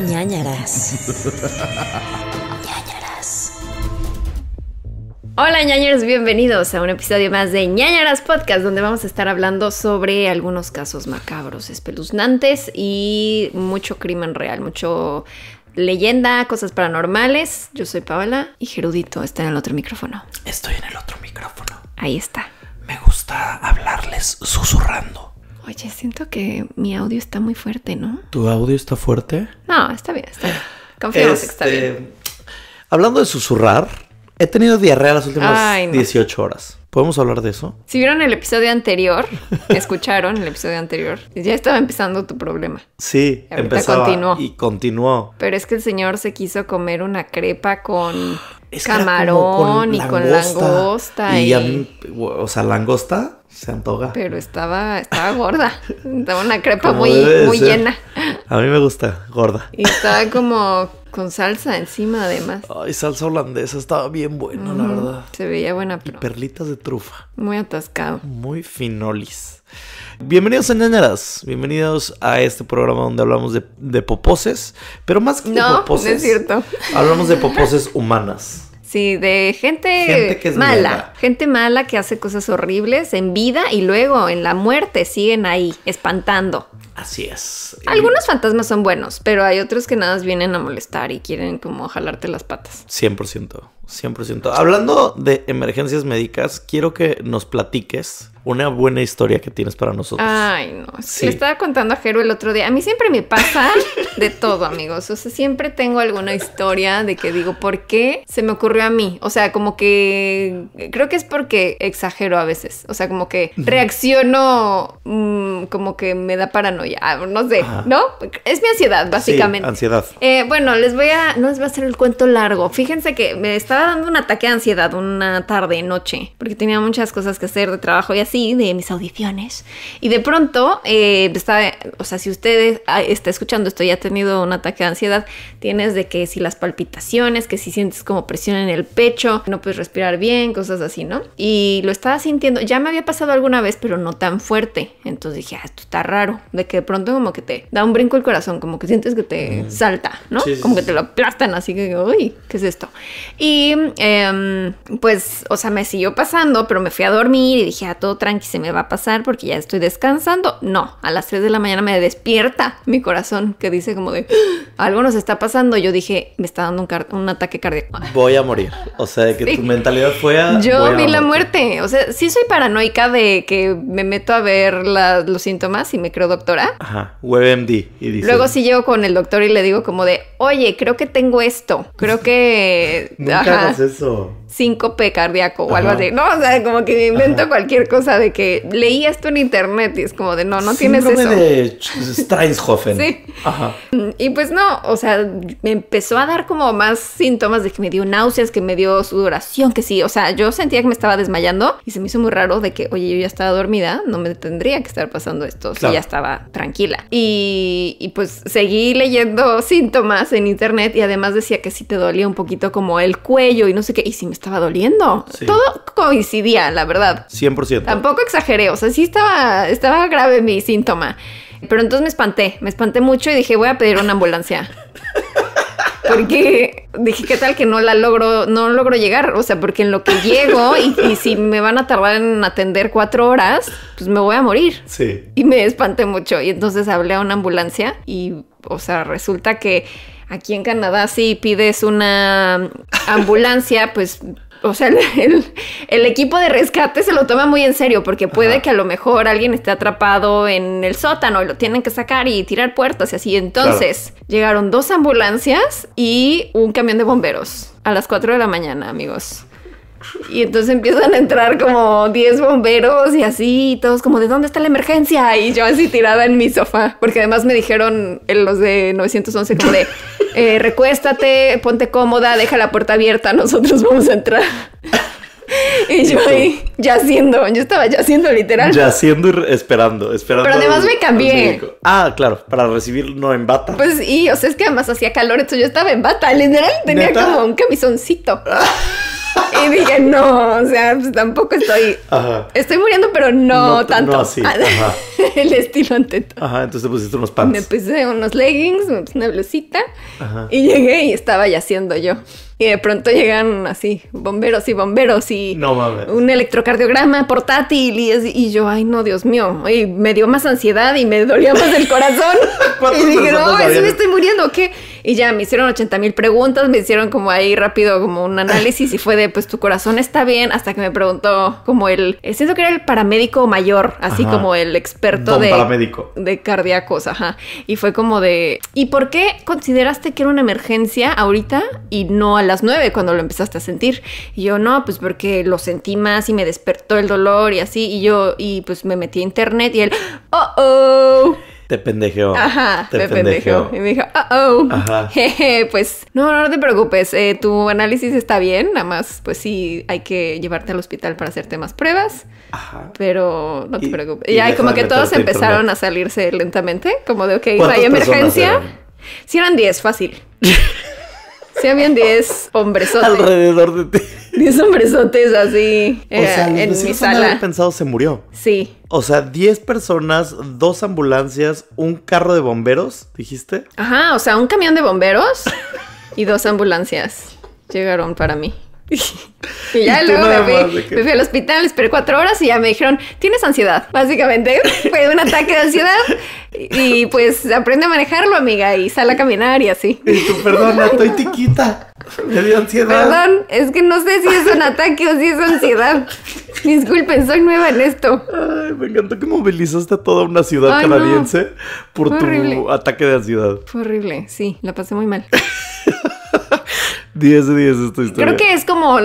ñañaras. ñañaras. Hola ñañeros, bienvenidos a un episodio más de ñañaras podcast donde vamos a estar hablando sobre algunos casos macabros, espeluznantes y mucho crimen real, mucho leyenda, cosas paranormales. Yo soy Paola y Gerudito está en el otro micrófono. Estoy en el otro micrófono. Ahí está. Me gusta hablarles susurrando. Oye, siento que mi audio está muy fuerte, ¿no? ¿Tu audio está fuerte? No, está bien, está bien. Confiamos que está bien. Este, hablando de susurrar, he tenido diarrea las últimas 18 horas. ¿Podemos hablar de eso? Si vieron el episodio anterior, escucharon el episodio anterior, ya estaba empezando tu problema. Sí, empezó y continuó. Pero es que el señor se quiso comer una crepa con camarón y con langosta. o sea, langosta se antoja. Pero estaba, estaba gorda. Estaba una crepa muy, muy llena. A mí me gusta, gorda. Y estaba como con salsa encima, además. Ay, salsa holandesa, estaba bien buena, la verdad. Se veía buena, Y perlitas de trufa. Muy atascado. Muy finolis. Bienvenidos a Ñañaras, bienvenidos a este programa donde hablamos de, poposes, pero más que no, No, es cierto. Hablamos de poposes humanas. Sí, de gente, mala. Gente mala que hace cosas horribles en vida y luego en la muerte siguen ahí, espantando. Así es. Algunos fantasmas son buenos, pero hay otros que nada más vienen a molestar y quieren como jalarte las patas. 100%. 100%. Hablando de emergencias médicas, quiero que nos platiques una buena historia que tienes para nosotros. Ay, no. Sí. Le estaba contando a Jero el otro día. A mí siempre me pasa de todo, amigos. O sea, siempre tengo alguna historia de que digo, ¿por qué se me ocurrió a mí? O sea, como que creo que es porque exagero a veces. O sea, como que reacciono mm, como que me da paranoia. Ah, no sé, ¿no? Es mi ansiedad, básicamente. ansiedad. Eh, bueno, les voy a, no les voy a hacer el cuento largo. Fíjense que me está estaba dando un ataque de ansiedad una tarde, noche, porque tenía muchas cosas que hacer de trabajo y así, de mis audiciones. Y de pronto, eh, estaba, o sea, si usted ah, está escuchando esto y ha tenido un ataque de ansiedad, tienes de que si las palpitaciones, que si sientes como presión en el pecho, no puedes respirar bien, cosas así, ¿no? Y lo estaba sintiendo, ya me había pasado alguna vez, pero no tan fuerte. Entonces dije, ah, esto está raro, de que de pronto como que te da un brinco el corazón, como que sientes que te salta, ¿no? como que te lo aplastan, así que, uy, ¿qué es esto? Y Em, pues, o sea, me siguió pasando, pero me fui a dormir y dije, a ah, todo tranqui, se me va a pasar porque ya estoy descansando. No, a las 3 de la mañana me despierta mi corazón que dice como de, ah, algo nos está pasando. Yo dije, me está dando un, ataque cardíaco. Voy a morir. O sea, de que tu mentalidad fue a... Yo vi la muerte. O sea, sí soy paranoica de que me meto a ver los síntomas y me creo doctora. Ajá, WebMD. Y Luego sí llego con el doctor y le digo como de, oye, creo que tengo esto. Creo que... isso síncope cardíaco o algo así. No, o sea, como que invento cualquier cosa de que leí esto en internet y es como de no, no tienes eso. de Streinshofen. sí. Ajá. Y pues no, o sea, me empezó a dar como más síntomas de que me dio náuseas, que me dio sudoración, que sí, o sea, yo sentía que me estaba desmayando y se me hizo muy raro de que, oye, yo ya estaba dormida, no me tendría que estar pasando esto, si ya estaba tranquila. Y, pues seguí leyendo síntomas en internet y además decía que sí te dolía un poquito como el cuello y no sé qué, y si me estaba doliendo. Todo coincidía, la verdad. 100%. Tampoco exageré, o sea, sí estaba, estaba grave mi síntoma. Pero entonces me espanté, me espanté mucho y dije, voy a pedir una ambulancia. porque dije, ¿qué tal que no la logro, no logro llegar? O sea, porque en lo que llego y, y, si me van a tardar en atender cuatro horas, pues me voy a morir. Sí. Y me espanté mucho. Y entonces hablé a una ambulancia y, o sea, resulta que Aquí en Canadá si pides una ambulancia, pues o sea, el, equipo de rescate se lo toma muy en serio porque puede que a lo mejor alguien esté atrapado en el sótano y lo tienen que sacar y tirar puertas y así. Entonces llegaron dos ambulancias y un camión de bomberos a las 4 de la mañana, amigos. Y entonces empiezan a entrar como 10 bomberos y así, todos como, ¿de dónde está la emergencia? Y yo así tirada en mi sofá, porque además me dijeron en los de 911 como de... Eh, recuéstate, ponte cómoda, deja la puerta abierta, nosotros vamos a entrar. Y yo ahí yaciendo, yo estaba yaciendo literal. Yaciendo y esperando, esperando. Pero además me cambié. Ah, claro, para recibir no en bata. Pues y, o sea, es que además hacía calor, entonces yo estaba en bata, literal tenía como un camisoncito. y dije, no, o sea, pues tampoco estoy. Estoy muriendo, pero no, tanto. No, sí. El estilo ante todo. Ajá, entonces te pusiste unos pants. Me puse unos leggings, una blusita. Y llegué y estaba yaciendo yo. Y de pronto llegan así, bomberos y bomberos y no, mames. un electrocardiograma portátil y, y yo, ay no, Dios mío, y me dio más ansiedad y me dolía más el corazón. y dije, no, me estoy muriendo, ¿qué? Y ya me hicieron 80 mil preguntas, me hicieron como ahí rápido como un análisis y fue de, pues tu corazón está bien, hasta que me preguntó como el, siento que era el paramédico mayor, así como el experto de... Paramédico. De cardíacos, ajá. Y fue como de, ¿y por qué consideraste que era una emergencia ahorita y no a las 9 cuando lo empezaste a sentir? Y yo, no, pues porque lo sentí más y me despertó el dolor y así, y yo, y pues me metí a internet y él, oh, oh pendejeó. Ajá, me pendejeó. Y me dijo, oh, oh. Ajá. Jeje, pues no, no te preocupes. Eh, tu análisis está bien. Nada más, pues sí, hay que llevarte al hospital para hacerte más pruebas. Ajá. Pero no te preocupes. Y, hay como que todos empezaron a salirse lentamente, como de, ok, hay emergencia. Si eran 10, fácil. habían 10 hombresotes. Alrededor de ti. 10 hombresotes así o sea, eh, en mi sala. pensado se murió. Sí. O sea, 10 personas, dos ambulancias, un carro de bomberos, dijiste. Ajá, o sea, un camión de bomberos y dos ambulancias llegaron para mí. y ya luego me fui, al hospital, esperé cuatro horas y ya me dijeron, tienes ansiedad, básicamente. Fue un ataque de ansiedad y pues aprende a manejarlo, amiga, y sal a caminar y así. Y tú, estoy tiquita, me dio ansiedad. Perdón, es que no sé si es un ataque o si es ansiedad. Disculpen, soy nueva en esto. Ay, me encantó que movilizaste a toda una ciudad canadiense por tu ataque de ansiedad. horrible, sí, la pasé muy mal. 10 de 10 esta historia. Creo que es como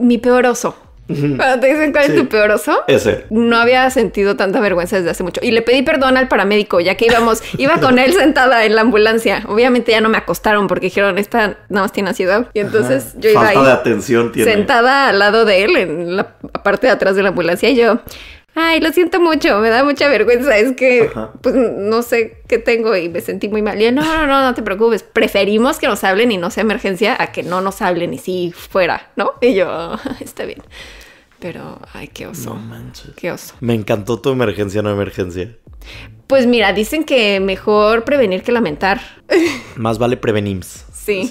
mi peor oso. Cuando te dicen cuál es tu peor oso, ese. No había sentido tanta vergüenza desde hace mucho. Y le pedí perdón al paramédico, ya que íbamos, iba con él sentada en la ambulancia. Obviamente ya no me acostaron porque dijeron, esta nada más tiene ansiedad. Y entonces yo iba Falta de atención tiene. sentada al lado de él, en la parte de atrás de la ambulancia, y yo, ay, lo siento mucho, me da mucha vergüenza, es que pues no sé qué tengo y me sentí muy mal. Y yo, no, no, no, no te preocupes, preferimos que nos hablen y no sea emergencia a que no nos hablen y sí fuera, ¿no? Y yo, ah, está bien. Pero, ay, qué oso. No manches. Qué oso. Me encantó tu emergencia, no emergencia. Pues mira, dicen que mejor prevenir que lamentar. Más vale prevenims. Sí.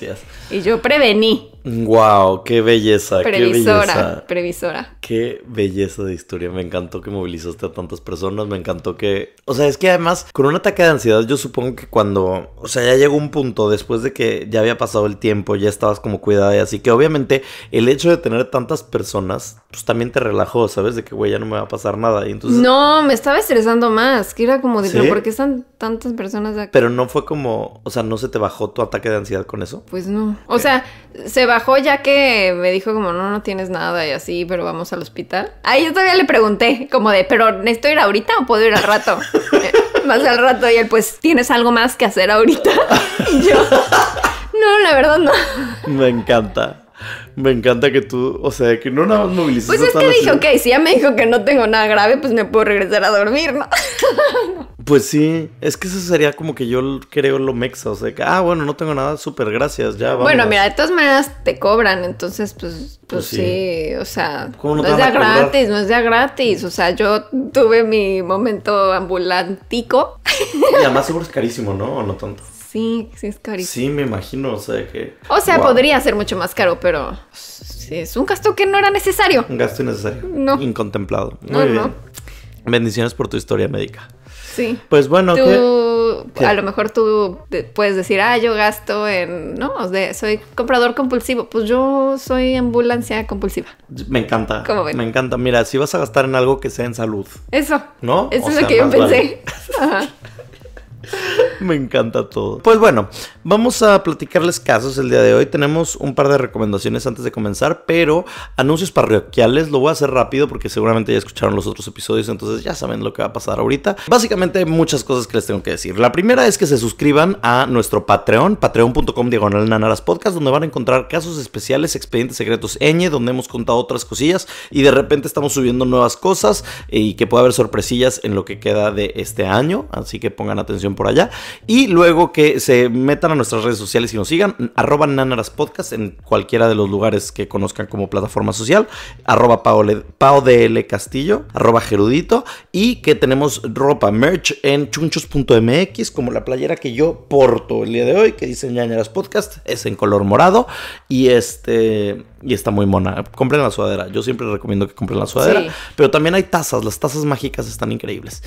Y yo prevení. Wow, qué belleza. Previsora, previsora. Qué belleza de historia. Me encantó que movilizaste a tantas personas. Me encantó que. O sea, es que además, con un ataque de ansiedad, yo supongo que cuando. O sea, ya llegó un punto después de que ya había pasado el tiempo, ya estabas como cuidada. Y así que obviamente el hecho de tener tantas personas, pues también te relajó, ¿sabes? De que, güey, ya no me va a pasar nada. Y entonces... No, me estaba estresando más. Que era como de, ¿por qué están tantas personas acá? Pero no fue como. O sea, ¿no se te bajó tu ataque de ansiedad con eso? Pues no. O sea, se bajó ya que me dijo como, no, no tienes nada y así, pero vamos a al hospital. Ahí yo todavía le pregunté, como de, pero ¿necesito ir ahorita o puedo ir al rato? más eh, al rato. Y él, pues, ¿tienes algo más que hacer ahorita? y yo, no, la verdad no. Me encanta. Me encanta que tú, o sea, que no nada más movilices. Pues es que dije, ok, si ya me dijo que no tengo nada grave, pues me puedo regresar a dormir, ¿no? Pues sí, es que eso sería como que yo creo lo mexa, o sea, que, ah, bueno, no tengo nada, súper, gracias, ya vamos. Bueno, mira, de todas maneras te cobran, entonces, pues, pues, pues sí. o sea, no, es ya gratis, no es ya gratis, o sea, yo tuve mi momento ambulantico. Y además seguro es carísimo, ¿no? ¿O no tanto? Sí, sí es carísimo. Sí, me imagino, o sea que... O sea, podría ser mucho más caro, pero es un gasto que no era necesario. Un gasto innecesario. No. Incontemplado. Muy Bendiciones por tu historia médica. Sí. Pues bueno, tú, a lo mejor tú puedes decir, ah, yo gasto en, no, soy comprador compulsivo. Pues yo soy ambulancia compulsiva. Me encanta. Me encanta. Mira, si vas a gastar en algo que sea en salud. Eso. ¿No? Eso es lo que yo pensé. Me encanta todo. Pues bueno, vamos a platicarles casos el día de hoy. Tenemos un par de recomendaciones antes de comenzar, pero anuncios parroquiales. Lo voy a hacer rápido porque seguramente ya escucharon los otros episodios, entonces ya saben lo que va a pasar ahorita. Básicamente muchas cosas que les tengo que decir. La primera es que se suscriban a nuestro Patreon, patreon.com diagonal nanaras donde van a encontrar casos especiales, expedientes secretos ñ, donde hemos contado otras cosillas y de repente estamos subiendo nuevas cosas y que puede haber sorpresillas en lo que queda de este año. Así que pongan atención por allá. Y luego que se metan a nuestras redes sociales y nos sigan, arroba Nanaras Podcast en cualquiera de los lugares que conozcan como plataforma social, arroba de Castillo, arroba Gerudito, y que tenemos ropa merch en chunchos.mx, como la playera que yo porto el día de hoy, que dice Nanaras Podcast, es en color morado y este y está muy mona. Compren la sudadera, yo siempre recomiendo que compren la sudadera, pero también hay tazas, las tazas mágicas están increíbles.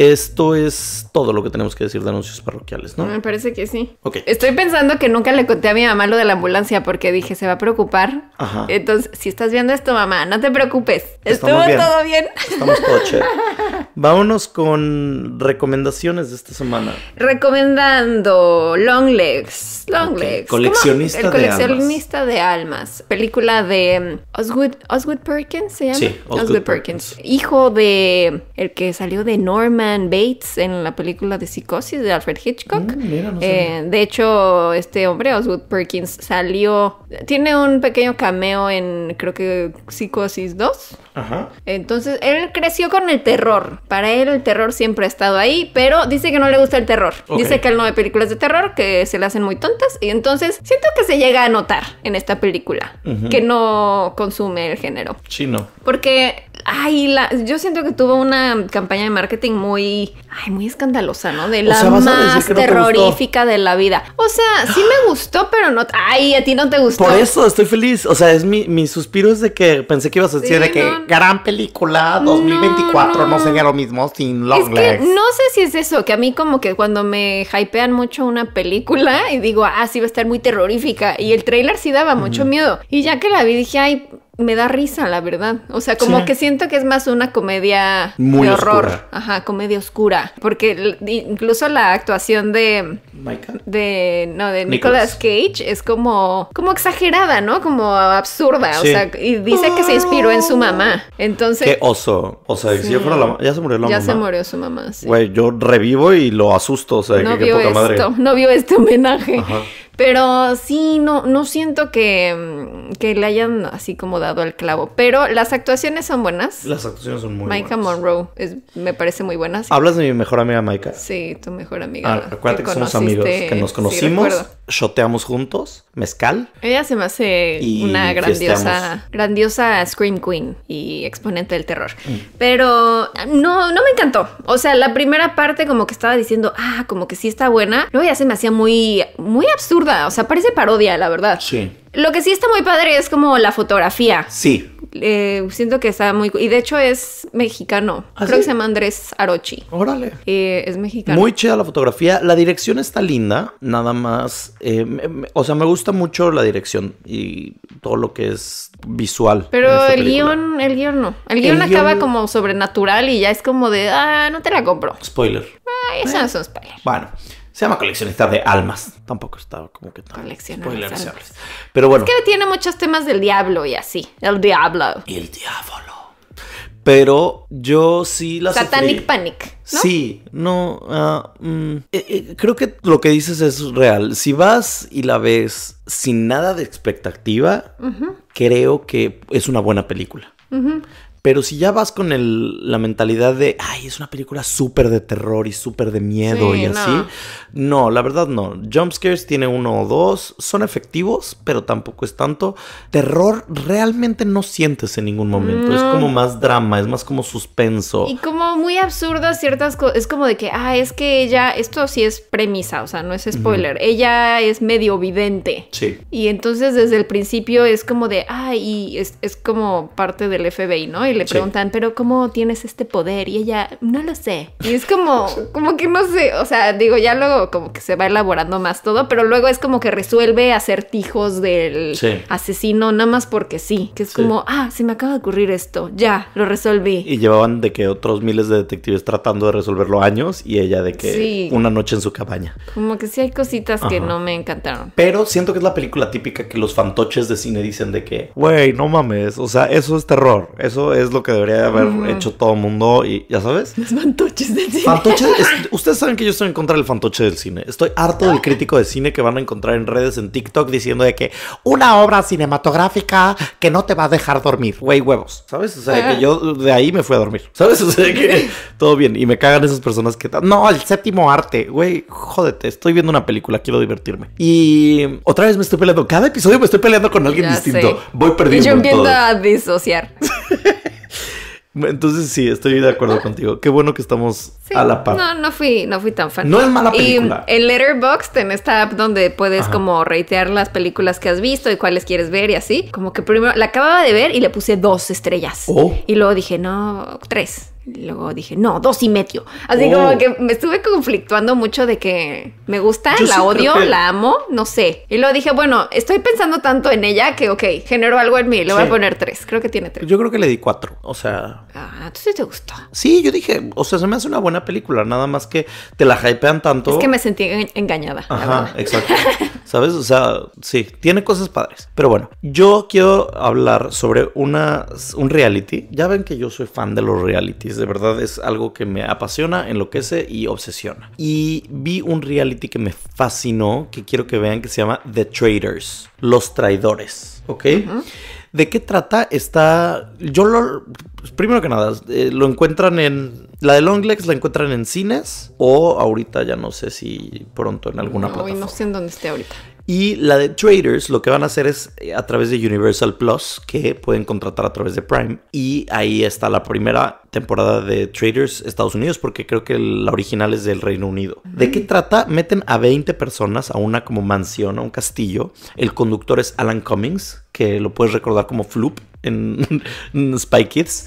Esto es todo lo que tenemos que decir de anuncios parroquiales, ¿no? Me parece que sí. Ok. Estoy pensando que nunca le conté a mi mamá lo de la ambulancia porque dije, se va a preocupar. Ajá. Entonces, si estás viendo esto, mamá, no te preocupes. Estuvo todo bien. Estamos coche. Vámonos con recomendaciones de esta semana. Recomendando Long Legs. Long Legs. Coleccionista El de coleccionista almas. de almas. Película de um, Oswood. Perkins, ¿se llama? Sí, Perkins. Hijo de el que salió de Norman. Bates en la película de Psicosis de Alfred Hitchcock. Mm, eh, de hecho, este hombre, Oswald Perkins, salió, tiene un pequeño cameo en creo que Psicosis 2. Ajá. Entonces, él creció con el terror. Para él el terror siempre ha estado ahí, pero dice que no le gusta el terror. Dice que él no ve películas de terror, que se le hacen muy tontas. Y entonces siento que se llega a notar en esta película que no consume el género. Sí, no. Porque ay, la, yo siento que tuvo una campaña de marketing muy, ay, muy escandalosa, ¿no? De la más terrorífica de la vida. O sea, sí me gustó, pero no, ay, a ti no te gustó. Por eso estoy feliz. O sea, es mi, suspiro es de que pensé que ibas a decir de que gran película 2024, no, sería lo mismo sin Long es no sé si es eso, que a mí como que cuando me hypean mucho una película y digo, ah, sí va a estar muy terrorífica y el trailer sí daba mucho miedo. Y ya que la vi dije, ay, me da risa, la verdad. O sea, como que siento que es más una comedia Muy de horror. Ajá, comedia oscura. Porque incluso la actuación de. De. No, de Nicolas, Cage es como. como exagerada, ¿no? Como absurda. O sea, y dice que se inspiró en su ah. mamá. Entonces. Qué oso. O sea, yo la Ya se murió la mamá. Ya se murió su mamá. Güey, yo revivo y lo asusto. O sea, no vio esto. No vio este homenaje. Ajá. Pero sí, no, no siento que, mm, le hayan así como dado el clavo. Pero las actuaciones son buenas. Las actuaciones son muy buenas. Micah Monroe me parece muy buena. ¿Hablas de mi mejor amiga Micah? Sí, tu mejor amiga. Ah, acuérdate que, somos amigos, que nos conocimos, shoteamos juntos, mezcal. Ella se me hace una grandiosa, grandiosa Scream Queen y exponente del terror. Mm. Pero ah, no, no me encantó. O sea, la primera parte como que estaba diciendo, ah, como que sí está buena. Luego ya se me hacía muy, muy absurdo o sea, parece parodia, la verdad. Sí. Lo que sí está muy padre es como la fotografía. Sí. Eh, siento que está muy... Y de hecho es mexicano. ¿Ah, Creo que se llama Andrés Arochi. Órale. Eh, es mexicano. Muy chida la fotografía. La dirección está linda, nada más. Eh, o sea, me gusta mucho la dirección y todo lo que es visual. Pero el guión, el guión no. El guión acaba como sobrenatural y ya es como de, ah, no te la compro. Spoiler. Ah, eso no es un spoiler. Bueno. Se llama coleccionista de almas. Tampoco estaba como que tan Pero bueno. Es que tiene muchos temas del diablo y así. El diablo. el diablo. Pero yo sí la Satanic Panic. Sí, no. Ah, mm, eh, eh, creo que lo que dices es real. Si vas y la ves sin nada de expectativa, creo que es una buena película. Ajá. Pero si ya vas con la mentalidad de, ay, es una película súper de terror y súper de miedo y así. No, la verdad no. Jumpscares tiene uno o dos, son efectivos, pero tampoco es tanto. Terror realmente no sientes en ningún momento. Es como más drama, es más como suspenso. Y como muy absurdas ciertas cosas. Es como de que, ah, es que ella, esto sí es premisa, o sea, no es spoiler. Ella es medio vidente. Sí. Y entonces desde el principio es como de, ay, y es como parte del FBI, ¿no? Y le preguntan, pero ¿cómo tienes este poder? Y ella, no lo sé. Y es como, como que no sé, o sea, digo, ya luego como que se va elaborando más todo, pero luego es como que resuelve acertijos del asesino, nada más porque sí, que es como, ah, se me acaba de ocurrir esto, ya, lo resolví. Y llevaban de que otros miles de detectives tratando de resolverlo años y ella de que una noche en su cabaña. Como que sí hay cositas que no me encantaron. Pero siento que es la película típica que los fantoches de cine dicen de que, güey, no mames, o sea, eso es terror, eso es es lo que debería haber hecho todo el mundo y ya sabes. Los fantoches del cine. ustedes saben que yo estoy en contra del fantoche del cine. Estoy harto del crítico de cine que van a encontrar en redes, en TikTok, diciendo de que una obra cinematográfica que no te va a dejar dormir. Güey, huevos. ¿Sabes? O sea, que yo de ahí me fui a dormir. ¿Sabes? O sea, que todo bien. Y me cagan esas personas que... No, el séptimo arte. Güey, jódete. Estoy viendo una película. Quiero divertirme. Y otra vez me estoy peleando. Cada episodio me estoy peleando con alguien distinto. Voy perdiendo. Y yo empiezo a disociar. Entonces sí, estoy de acuerdo contigo. Qué bueno que estamos a la par. No, no fui, no fui tan fan. No es mala película. Y en Letterboxd, en esta app donde puedes como reitear las películas que has visto y cuáles quieres ver y así, como que primero la acababa de ver y le puse dos estrellas. Oh. Y luego dije, no, tres. Luego dije, no, dos y medio. Así como oh. que me estuve conflictuando mucho de que me gusta, la odio, la amo, no sé. Y luego dije, bueno, estoy pensando tanto en ella que, ok, genero algo en mí, le voy a poner tres. Creo que tiene tres. Yo creo que le di cuatro, o sea... Ah, entonces te gustó. Sí, yo dije, o sea, se me hace una buena película, nada más que te la hypean tanto. Es que me sentí engañada. Ajá, exacto. ¿Sabes? O sea, sí, tiene cosas padres. Pero bueno, yo quiero hablar sobre una, un reality. Ya ven que yo soy fan de los realities de verdad es algo que me apasiona, enloquece y obsesiona. Y vi un reality que me fascinó, que quiero que vean, que se llama The Traders, los traidores, ¿ok? ¿De qué trata? Está. Yo lo. Pues, primero que nada, eh, lo encuentran en. La de Longlegs la encuentran en cines o ahorita ya no sé si pronto en alguna no, plataforma. No sé en dónde esté ahorita. Y la de Traders lo que van a hacer es eh, a través de Universal Plus, que pueden contratar a través de Prime. Y ahí está la primera temporada de Traders Estados Unidos, porque creo que la original es del Reino Unido. ¿De qué trata? Meten a 20 personas a una como mansión, a un castillo. El conductor es Alan Cummings, que lo puedes recordar como Floop en, Spy Kids.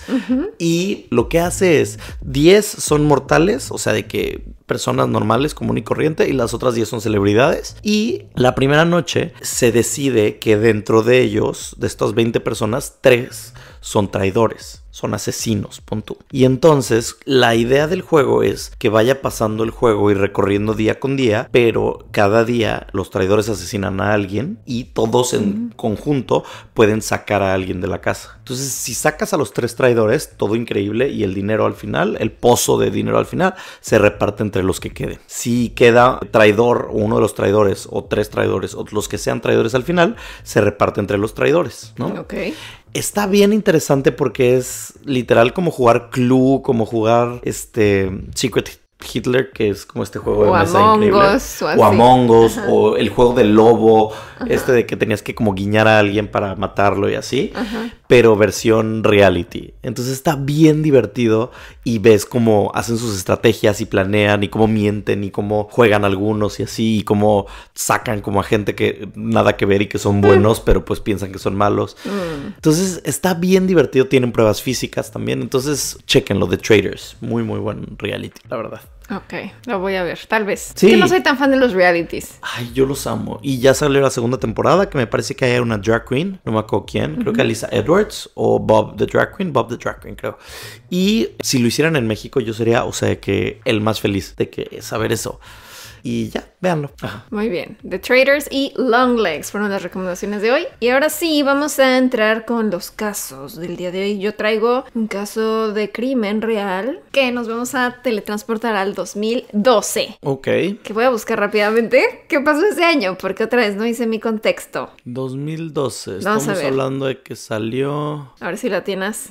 Y lo que hace es, 10 son mortales, o sea, de que personas normales, común y corriente, y las otras 10 son celebridades. Y la primera noche se decide que dentro de ellos, de estas 20 personas, 3 son traidores son asesinos, punto Y entonces la idea del juego es que vaya pasando el juego y recorriendo día con día, pero cada día los traidores asesinan a alguien y todos en conjunto pueden sacar a alguien de la casa. Entonces, si sacas a los tres traidores, todo increíble y el dinero al final, el pozo de dinero al final, se reparte entre los que queden. Si queda traidor uno de los traidores o tres traidores o los que sean traidores al final, se reparte entre los traidores, ¿no? Ok. Está bien interesante porque es literal como jugar club, como jugar este Secret Hitler, que es como este juego de mesa increíble. o, o el juego del lobo, este de que tenías que como guiñar a alguien para matarlo y así, pero versión reality. Entonces está bien divertido y ves cómo hacen sus estrategias y planean y cómo mienten y cómo juegan algunos y así, y cómo sacan como a gente que nada que ver y que son mm. buenos, pero pues piensan que son malos. Mm. Entonces está bien divertido, tienen pruebas físicas también, entonces chequenlo, de Traders, muy muy buen reality, la verdad. Ok, lo voy a ver, tal vez. Sí. no soy tan fan de los realities. Ay, yo los amo. Y ya salió la segunda temporada, que me parece que hay una drag queen, no me acuerdo quién, creo que Alisa Edwards o Bob the Drag Queen, Bob the Drag Queen, creo. Y si lo hicieran en México, yo sería, o sea, que el más feliz de que saber eso. Y ya, Veanlo. Muy bien. The Traders y Long Legs fueron las recomendaciones de hoy. Y ahora sí, vamos a entrar con los casos del día de hoy. Yo traigo un caso de crimen real que nos vamos a teletransportar al 2012. Ok. Que voy a buscar rápidamente qué pasó ese año, porque otra vez no hice mi contexto. 2012. Estamos a ver. hablando de que salió... A ver si la tienes.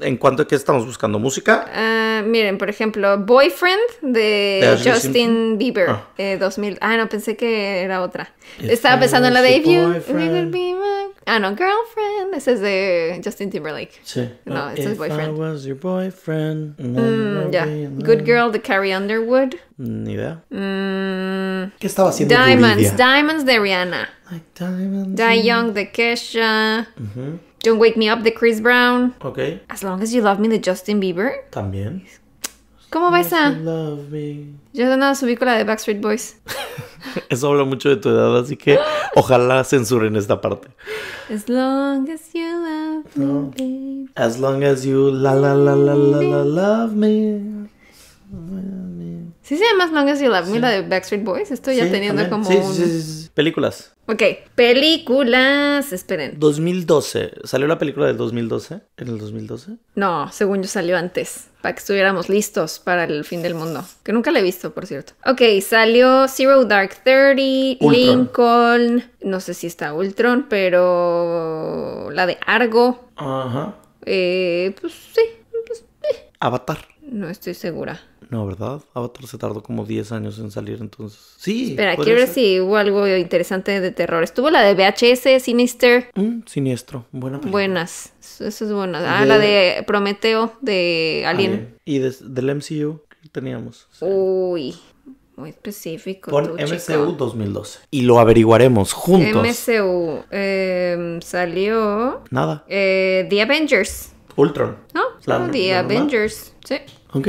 ¿En cuanto a qué estamos buscando? ¿Música? Ah, miren, por ejemplo, Boyfriend de, Justin Bieber. Ah. Eh, Ah, no, pensé que era otra. Estaba pensando en la de If Ah, no, Girlfriend. esa es de Justin Timberlake. Sí. No, ese es Boyfriend. I was your boyfriend. Mm, yeah. Good Girl de Carrie Underwood. Ni idea. Mm, ¿Qué estaba haciendo Diamonds. Diamonds de Rihanna. Like diamonds. Die Young de Kesha. Don't Wake Me Up de Chris Brown. Ok. As Long as You Love Me de Justin Bieber. También. ¿Cómo va esa? Yo no nada subí con la de Backstreet Boys. Eso habla mucho de tu edad, así que ojalá censuren esta parte. As long as you love me, As long as you la la la la love me. Sí se llama long as you love me la de Backstreet Boys. Estoy ya teniendo como sí, Películas. Ok, películas, esperen. 2012, ¿salió la película del 2012? ¿En el 2012? No, según yo salió antes, para que estuviéramos listos para el fin del mundo, que nunca la he visto, por cierto. Ok, salió Zero Dark Thirty, Lincoln, no sé si está Ultron, pero la de Argo. Ajá. Eh, pues sí, pues, eh. Avatar. No estoy segura. No, ¿verdad? Avatar se tardó como 10 años en salir, entonces. Sí. Espera, quiero ver si hubo algo interesante de terror. Estuvo la de VHS, Sinister. Un mm, siniestro, buena Buenas, eso es buena. Ah, la de Prometeo, de ah, Alien. Y del MCU que teníamos. Uy, muy específico. por MCU 2012. Y lo averiguaremos juntos. MCU em, salió. Nada. Eh, The Avengers. Ultron. No, ah, The Avengers. Sí. Ok.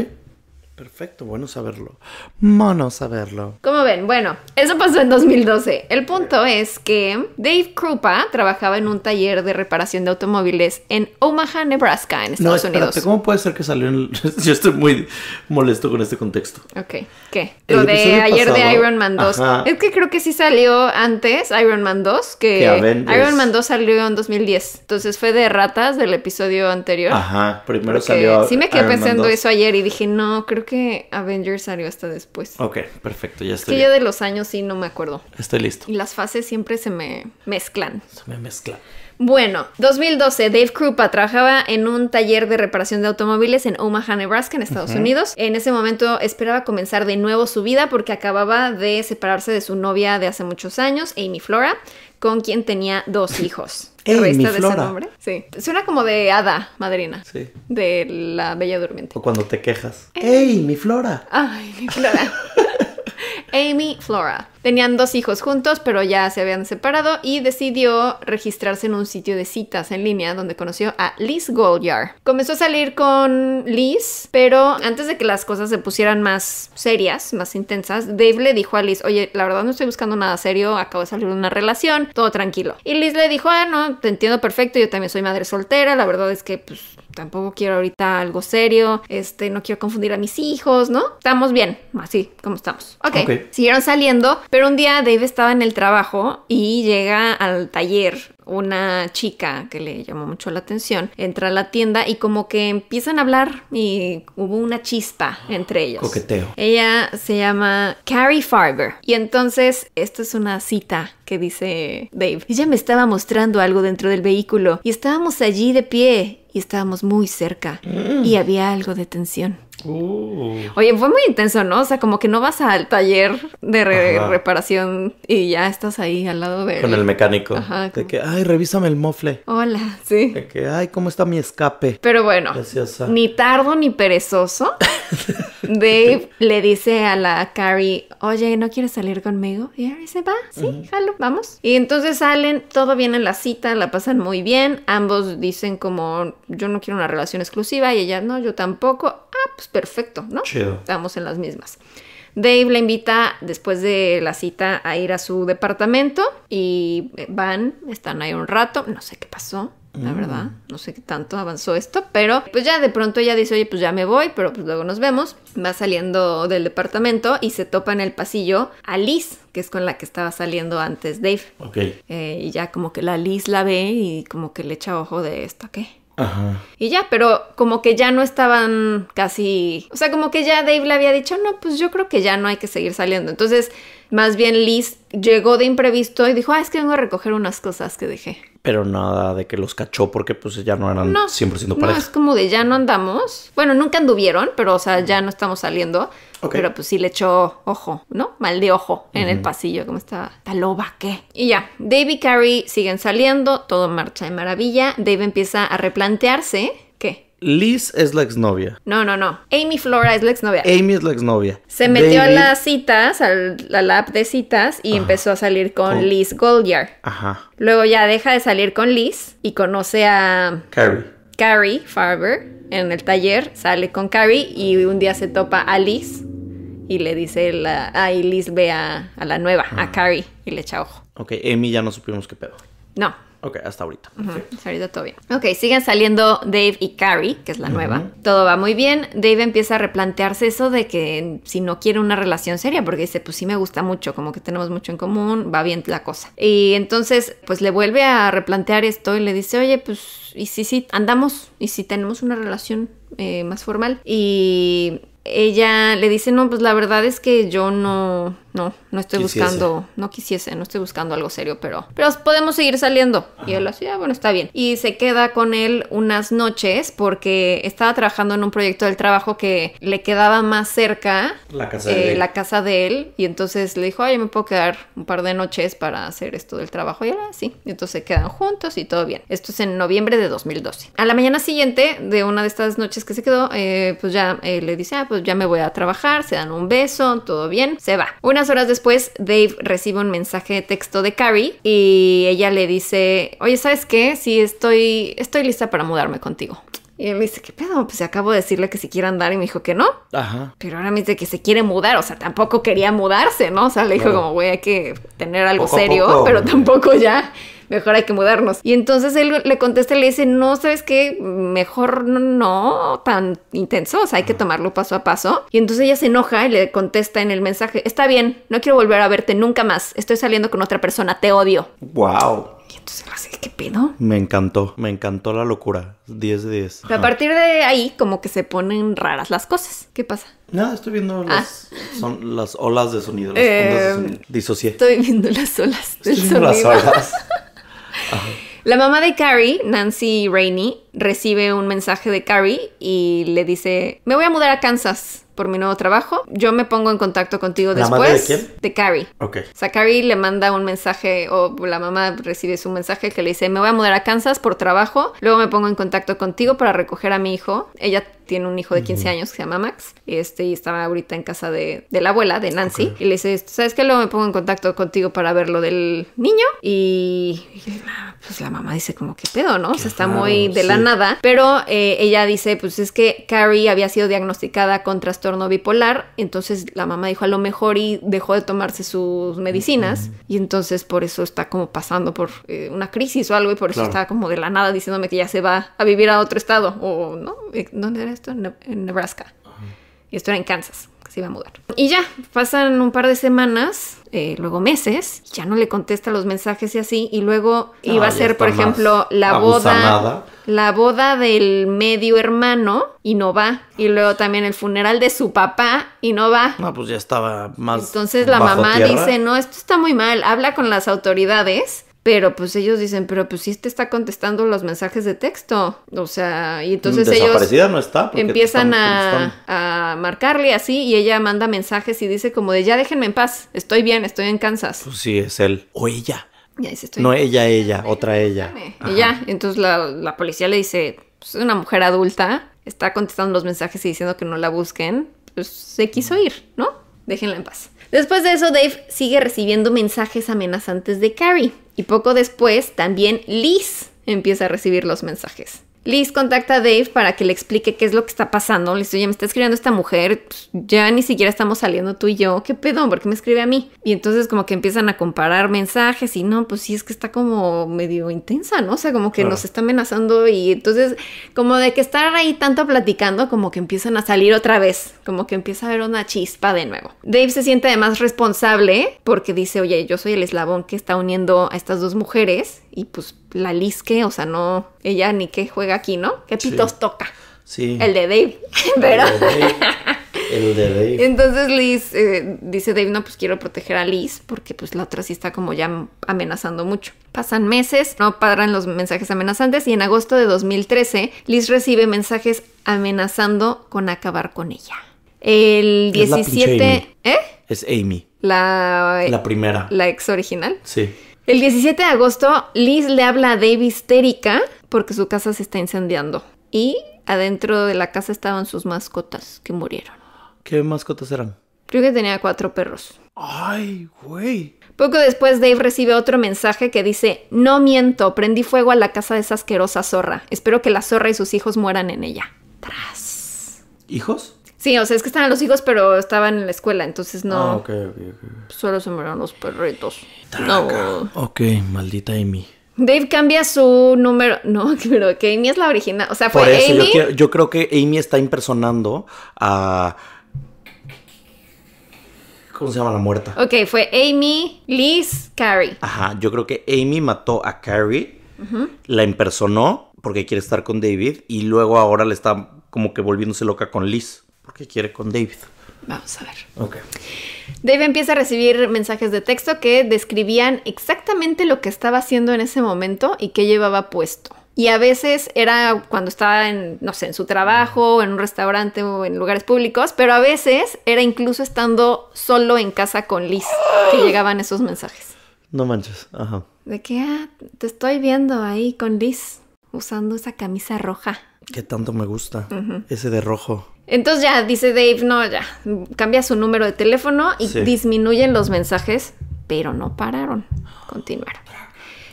Perfecto, bueno saberlo. Mono saberlo. Como ven, bueno, eso pasó en 2012. El punto es que Dave Krupa trabajaba en un taller de reparación de automóviles en Omaha, Nebraska, en Estados no, Unidos. ¿Cómo puede ser que salió en... Yo estoy muy molesto con este contexto. Ok, ¿qué? Lo de ayer de Iron Man 2. Es que creo que sí salió antes Iron Man 2 que... Iron Man 2 salió en 2010. Entonces fue de ratas del episodio anterior. Ajá, primero salió... Sí me quedé pensando eso ayer y dije, no, creo que que Avengers salió hasta después. Ok, perfecto, ya estoy. Es de los años sí no me acuerdo. Estoy listo. Y las fases siempre se me mezclan. Se me mezclan. Bueno, 2012, Dave Krupa trabajaba en un taller de reparación de automóviles en Omaha, Nebraska, en Estados Unidos. En ese momento esperaba comenzar de nuevo su vida porque acababa de separarse de su novia de hace muchos años, Amy Flora, con quien tenía dos hijos de Sí. Suena como de hada madrina. Sí. De la Bella Durmiente. O cuando te quejas. ¡Ey, mi Flora! ¡Ay, mi Flora! Amy Flora. Tenían dos hijos juntos, pero ya se habían separado y decidió registrarse en un sitio de citas en línea donde conoció a Liz Goldyard. Comenzó a salir con Liz, pero antes de que las cosas se pusieran más serias, más intensas, Dave le dijo a Liz, oye, la verdad no estoy buscando nada serio, acabo de salir de una relación, todo tranquilo. Y Liz le dijo, ah, no, te entiendo perfecto, yo también soy madre soltera, la verdad es que pues tampoco quiero ahorita algo serio, este, no quiero confundir a mis hijos, ¿no? Estamos bien, así como estamos. Ok, siguieron saliendo, pero un día Dave estaba en el trabajo y llega al taller una chica que le llamó mucho la atención, entra a la tienda y como que empiezan a hablar y hubo una chispa entre ellos. Coqueteo. Ella se llama Carrie Farber y entonces esta es una cita que dice Dave. Ella me estaba mostrando algo dentro del vehículo y estábamos allí de pie y estábamos muy cerca y había algo de tensión. Uh. Oye, fue muy intenso, ¿no? O sea, como que no vas al taller de reparación y ya estás ahí al lado de... Con el mecánico. Ajá. De que, ay, revísame el mofle. Hola, sí. De que, ay, ¿cómo está mi escape? Pero bueno, ni tardo ni perezoso. Dave le dice a la Carrie, oye, ¿no quieres salir conmigo? Y ella se va, sí, jalo, vamos. Y entonces salen, todo bien en la cita, la pasan muy bien. Ambos dicen como, yo no quiero una relación exclusiva y ella, no, yo tampoco. Ah, pues perfecto, ¿no? Chido. Estamos en las mismas. Dave la invita después de la cita a ir a su departamento y van, están ahí un rato, no sé qué pasó, la mm. verdad. No sé qué tanto avanzó esto, pero pues ya de pronto ella dice, oye, pues ya me voy, pero pues luego nos vemos. Va saliendo del departamento y se topa en el pasillo a Liz, que es con la que estaba saliendo antes Dave. Ok. Eh, y ya como que la Liz la ve y como que le echa ojo de esto, ¿qué? Ajá. Y ya, pero como que ya no estaban casi, o sea, como que ya Dave le había dicho, no, pues yo creo que ya no hay que seguir saliendo. Entonces, más bien Liz llegó de imprevisto y dijo, ah, es que vengo a recoger unas cosas que dejé pero nada de que los cachó porque pues ya no eran no, 100% pareja. No, es como de ya no andamos. Bueno, nunca anduvieron, pero o sea, ya no estamos saliendo. Pero pues sí le echó ojo, ¿no? Mal de ojo en el pasillo, como está taloba ¿qué? Y ya, Dave y Carrie siguen saliendo, todo marcha de maravilla. Dave empieza a replantearse Liz es la exnovia. No, no, no. Amy Flora es la exnovia. Amy es la exnovia. Se metió a las citas, a la app de citas, y empezó a salir con Liz Goldier. Ajá. Luego ya deja de salir con Liz y conoce a... Carrie. Carrie Farber en el taller, sale con Carrie y un día se topa a Liz y le dice, la, Ay, Liz ve a, la nueva, a Carrie, y le echa ojo. Ok, Amy ya no supimos qué pedo. No, Ok, hasta ahorita. ahorita todo bien. Ok, siguen saliendo Dave y Carrie, que es la nueva. Todo va muy bien. Dave empieza a replantearse eso de que si no quiere una relación seria, porque dice, pues sí me gusta mucho, como que tenemos mucho en común, va bien la cosa. Y entonces, pues le vuelve a replantear esto y le dice, oye, pues, ¿y si sí andamos? ¿Y si tenemos una relación eh, más formal? Y ella le dice, no, pues la verdad es que yo no, no, no estoy buscando, no quisiese, no estoy buscando algo serio, pero, pero podemos seguir saliendo. Y él así, ah, bueno, está bien. Y se queda con él unas noches porque estaba trabajando en un proyecto del trabajo que le quedaba más cerca la casa, de, eh, él. La casa de él. Y entonces le dijo, ay, me puedo quedar un par de noches para hacer esto del trabajo. Y ahora así. entonces se quedan juntos y todo bien. Esto es en noviembre de 2012. A la mañana siguiente de una de estas noches que se quedó, eh, pues ya eh, le dice, ah, pues pues ya me voy a trabajar, se dan un beso, todo bien, se va. Unas horas después, Dave recibe un mensaje de texto de Carrie y ella le dice, oye, ¿sabes qué? Sí, estoy, estoy lista para mudarme contigo. Y él dice, ¿qué pedo? Pues acabo de decirle que si quiere andar y me dijo que no. Ajá. Pero ahora me dice que se quiere mudar, o sea, tampoco quería mudarse, ¿no? O sea, le dijo como, güey, hay que tener algo serio, pero tampoco ya mejor hay que mudarnos. Y entonces él le contesta y le dice, no, ¿sabes qué? Mejor no, tan intenso, o sea, hay que tomarlo paso a paso. Y entonces ella se enoja y le contesta en el mensaje, está bien, no quiero volver a verte nunca más, estoy saliendo con otra persona, te odio. ¡Wow! Y entonces así, ¿qué pedo? Me encantó, me encantó la locura. 10 de 10. a partir de ahí, como que se ponen raras las cosas. ¿Qué pasa? Nada, estoy viendo ah. las, son las olas de sonido, las eh, Estoy viendo las olas del Las olas. La mamá de Carrie, Nancy Rainey, recibe un mensaje de Carrie y le dice, me voy a mudar a Kansas por mi nuevo trabajo. Yo me pongo en contacto contigo ¿La después. de quién? De Carrie. Ok. O sea, Carrie le manda un mensaje o la mamá recibe su mensaje que le dice, me voy a mudar a Kansas por trabajo, luego me pongo en contacto contigo para recoger a mi hijo. Ella tiene un hijo de 15 años que se llama Max, este, y estaba ahorita en casa de, la abuela, de Nancy, y le dice, ¿sabes qué? Luego me pongo en contacto contigo para ver lo del niño, y, pues la mamá dice como, ¿qué pedo, no? o sea, está muy de la nada, pero eh, ella dice, pues es que Carrie había sido diagnosticada con trastorno trastorno bipolar, entonces la mamá dijo a lo mejor y dejó de tomarse sus medicinas y entonces por eso está como pasando por eh, una crisis o algo y por eso estaba está como de la nada diciéndome que ya se va a vivir a otro estado o no, eh, ¿dónde era esto? En Nebraska. Y esto era en Kansas iba a mudar. Y ya, pasan un par de semanas, eh, luego meses, ya no le contesta los mensajes y así, y luego ah, iba a ser, por ejemplo, la boda, la boda del medio hermano y no va, y luego también el funeral de su papá y no va. No, pues ya estaba más. Entonces la mamá dice, no, esto está muy mal, habla con las autoridades pero pues ellos dicen, pero pues sí te está contestando los mensajes de texto. O sea, y entonces ellos no está empiezan a, marcarle así y ella manda mensajes y dice como de ya déjenme en paz, estoy bien, estoy en Kansas. Pues sí, es él o ella. no ella, ella, otra ella. Y ya, entonces la, policía le dice, pues, es una mujer adulta, está contestando los mensajes y diciendo que no la busquen, pues se quiso ir, ¿no? Déjenla en paz. Después de eso, Dave sigue recibiendo mensajes amenazantes de Carrie y poco después también Liz empieza a recibir los mensajes. Liz contacta a Dave para que le explique qué es lo que está pasando. Le dice, oye, me está escribiendo esta mujer, pues, ya ni siquiera estamos saliendo tú y yo. ¿Qué pedo? ¿Por qué me escribe a mí? Y entonces como que empiezan a comparar mensajes y no, pues sí, es que está como medio intensa, ¿no? O sea, como que nos está amenazando y entonces como de que estar ahí tanto platicando, como que empiezan a salir otra vez, como que empieza a haber una chispa de nuevo. Dave se siente además responsable porque dice, oye, yo soy el eslabón que está uniendo a estas dos mujeres y pues la Liz que, o sea, no, ella ni que juega aquí, ¿no? Que pitos toca? Sí. El de Dave, ¿verdad? El de Dave. Entonces Liz eh, dice Dave, no, pues quiero proteger a Liz porque pues la otra sí está como ya amenazando mucho. Pasan meses, no paran los mensajes amenazantes y en agosto de 2013 Liz recibe mensajes amenazando con acabar con ella. El 17... Es ¿Eh? Es Amy. La, la primera. La ex original. Sí. El 17 de agosto, Liz le habla a Dave histérica porque su casa se está incendiando. Y adentro de la casa estaban sus mascotas que murieron. ¿Qué mascotas eran? Creo que tenía cuatro perros. Ay, güey. Poco después Dave recibe otro mensaje que dice, no miento, prendí fuego a la casa de esa asquerosa zorra. Espero que la zorra y sus hijos mueran en ella. Tras. ¿Hijos? Sí, o sea, es que estaban los hijos, pero estaban en la escuela, entonces no. Ah, Solo se murieron los perritos. No. Ok, maldita Amy. Dave cambia su número. No, pero que Amy es la original. O sea, fue Amy. Yo, creo que Amy está impersonando a. ¿Cómo se llama la muerta? Ok, fue Amy, Liz, Carrie. Ajá, yo creo que Amy mató a Carrie, la impersonó porque quiere estar con David y luego ahora le está como que volviéndose loca con Liz que quiere con David. Vamos a ver. Okay. Dave empieza a recibir mensajes de texto que describían exactamente lo que estaba haciendo en ese momento y qué llevaba puesto. Y a veces era cuando estaba en, no sé, en su trabajo, en un restaurante o en lugares públicos, pero a veces era incluso estando solo en casa con Liz que llegaban esos mensajes. No manches, ajá. De que, ah, te estoy viendo ahí con Liz usando esa camisa roja. Que tanto me gusta, ese de rojo. Entonces ya dice Dave, no, ya, cambia su número de teléfono y disminuyen los mensajes, pero no pararon, continuaron.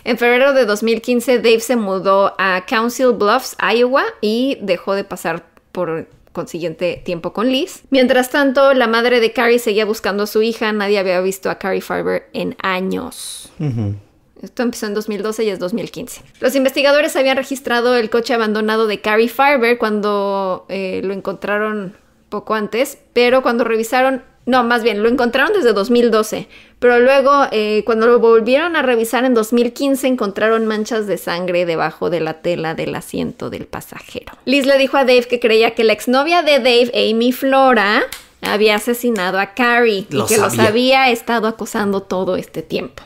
En febrero de 2015, Dave se mudó a Council Bluffs, Iowa, y dejó de pasar por consiguiente tiempo con Liz. Mientras tanto, la madre de Carrie seguía buscando a su hija. Nadie había visto a Carrie Farber en años. Esto empezó en 2012 y es 2015. Los investigadores habían registrado el coche abandonado de Carrie Farber cuando eh, lo encontraron poco antes, pero cuando revisaron, no, más bien, lo encontraron desde 2012, pero luego eh, cuando lo volvieron a revisar en 2015 encontraron manchas de sangre debajo de la tela del asiento del pasajero. Liz le dijo a Dave que creía que la exnovia de Dave, Amy Flora, había asesinado a Carrie y que los había estado acosando todo este tiempo.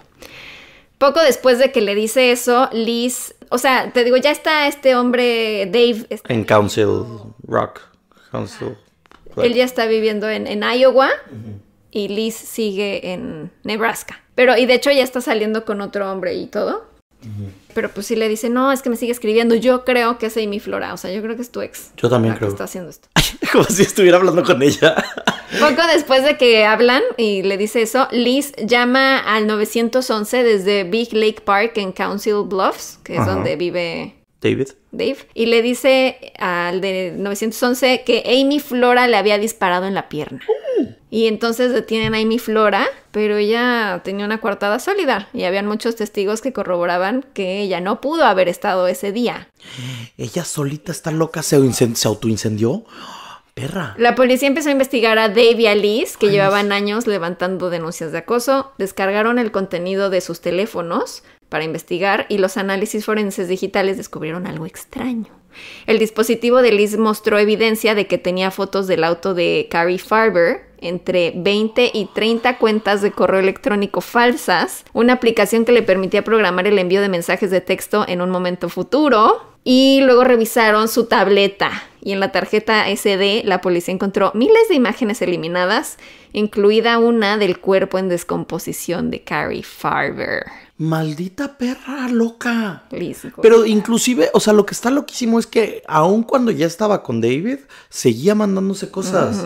Poco después de que le dice eso, Liz, o sea, te digo, ya está este hombre, Dave. en Council Rock. Council Él ya está viviendo en, Iowa y Liz sigue en Nebraska. Pero, y de hecho ya está saliendo con otro hombre y todo. Pero pues si le dice, no, es que me sigue escribiendo. Yo creo que es Amy Flora. O sea, yo creo que es tu ex. Yo también creo. Que está haciendo esto. Como si estuviera hablando con ella. Poco después de que hablan y le dice eso, Liz llama al 911 desde Big Lake Park en Council Bluffs, que es donde vive David. Dave. Y le dice al de 911 que Amy Flora le había disparado en la pierna. Y entonces detienen a Amy Flora, pero ella tenía una coartada sólida y habían muchos testigos que corroboraban que ella no pudo haber estado ese día. ¿Ella solita está loca? ¿Se, autoincendió? Perra. La policía empezó a investigar a Dave y a que llevaban años levantando denuncias de acoso, descargaron el contenido de sus teléfonos, para investigar y los análisis forenses digitales descubrieron algo extraño. El dispositivo de Liz mostró evidencia de que tenía fotos del auto de Carrie Farber, entre 20 y 30 cuentas de correo electrónico falsas, una aplicación que le permitía programar el envío de mensajes de texto en un momento futuro, y luego revisaron su tableta. Y en la tarjeta SD la policía encontró miles de imágenes eliminadas, incluida una del cuerpo en descomposición de Carrie Farber. Maldita perra loca. Pero inclusive, o sea, lo que está loquísimo es que aun cuando ya estaba con David, seguía mandándose cosas.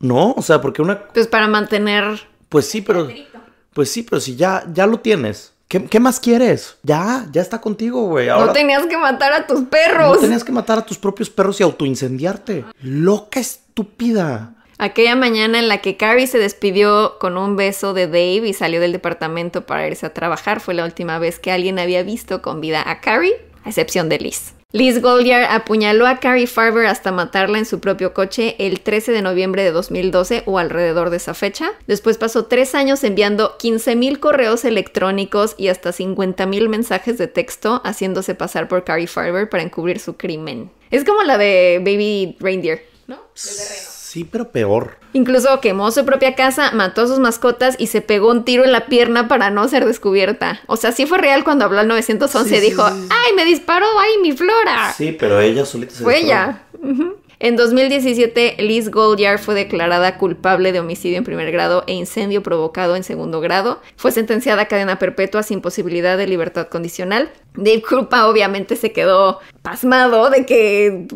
¿No? O sea, porque una... Pues para mantener... Pues sí, pero... Pues sí, pero si ya, ya lo tienes. ¿Qué, más quieres? Ya, ya está contigo, güey. No tenías que matar a tus perros. No tenías que matar a tus propios perros y autoincendiarte. Loca estúpida. Aquella mañana en la que Carrie se despidió con un beso de Dave y salió del departamento para irse a trabajar fue la última vez que alguien había visto con vida a Carrie, a excepción de Liz. Liz Goldiar apuñaló a Carrie Farber hasta matarla en su propio coche el 13 de noviembre de 2012 o alrededor de esa fecha. Después pasó tres años enviando 15.000 correos electrónicos y hasta 50.000 mensajes de texto haciéndose pasar por Carrie Farber para encubrir su crimen. Es como la de Baby Reindeer, ¿no? El Sí, pero peor. Incluso quemó su propia casa, mató a sus mascotas y se pegó un tiro en la pierna para no ser descubierta. O sea, sí fue real cuando habló al 911 y dijo, ¡ay, me disparó! ¡Ay, mi flora! Sí, pero ella solita se Fue ella. En 2017, Liz Goldyard fue declarada culpable de homicidio en primer grado e incendio provocado en segundo grado. Fue sentenciada a cadena perpetua sin posibilidad de libertad condicional. Dave Krupa obviamente se quedó pasmado de que, el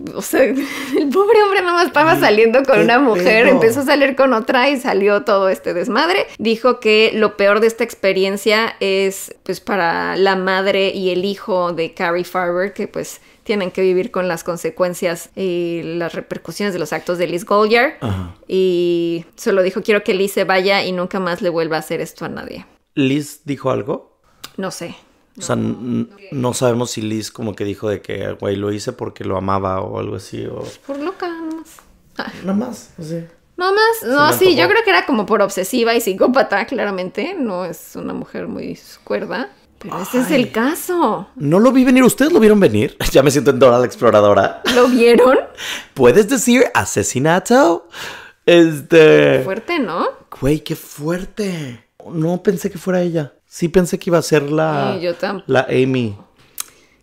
pobre hombre más estaba saliendo con una mujer, empezó a salir con otra y salió todo este desmadre. Dijo que lo peor de esta experiencia es pues para la madre y el hijo de Carrie Farber, que pues tienen que vivir con las consecuencias y las repercusiones de los actos de Liz Golyer. Ajá. Y solo dijo, quiero que Liz se vaya y nunca más le vuelva a hacer esto a nadie. ¿Liz dijo algo? No sé. o sea, no, sabemos si Liz como que dijo de que, güey, lo hice porque lo amaba o algo así. O... Pues por loca, nada más. Ah. Nada más, o sea. No más, no, sí, yo creo que era como por obsesiva y psicópata, claramente. No es una mujer muy cuerda ese es el caso. No lo vi venir. ¿Ustedes lo vieron venir? Ya me siento en Dora la Exploradora. ¿Lo vieron? ¿Puedes decir asesinato? Este. Qué fuerte, ¿no? Güey, qué fuerte. No pensé que fuera ella. Sí pensé que iba a ser la. yo tampoco. La Amy.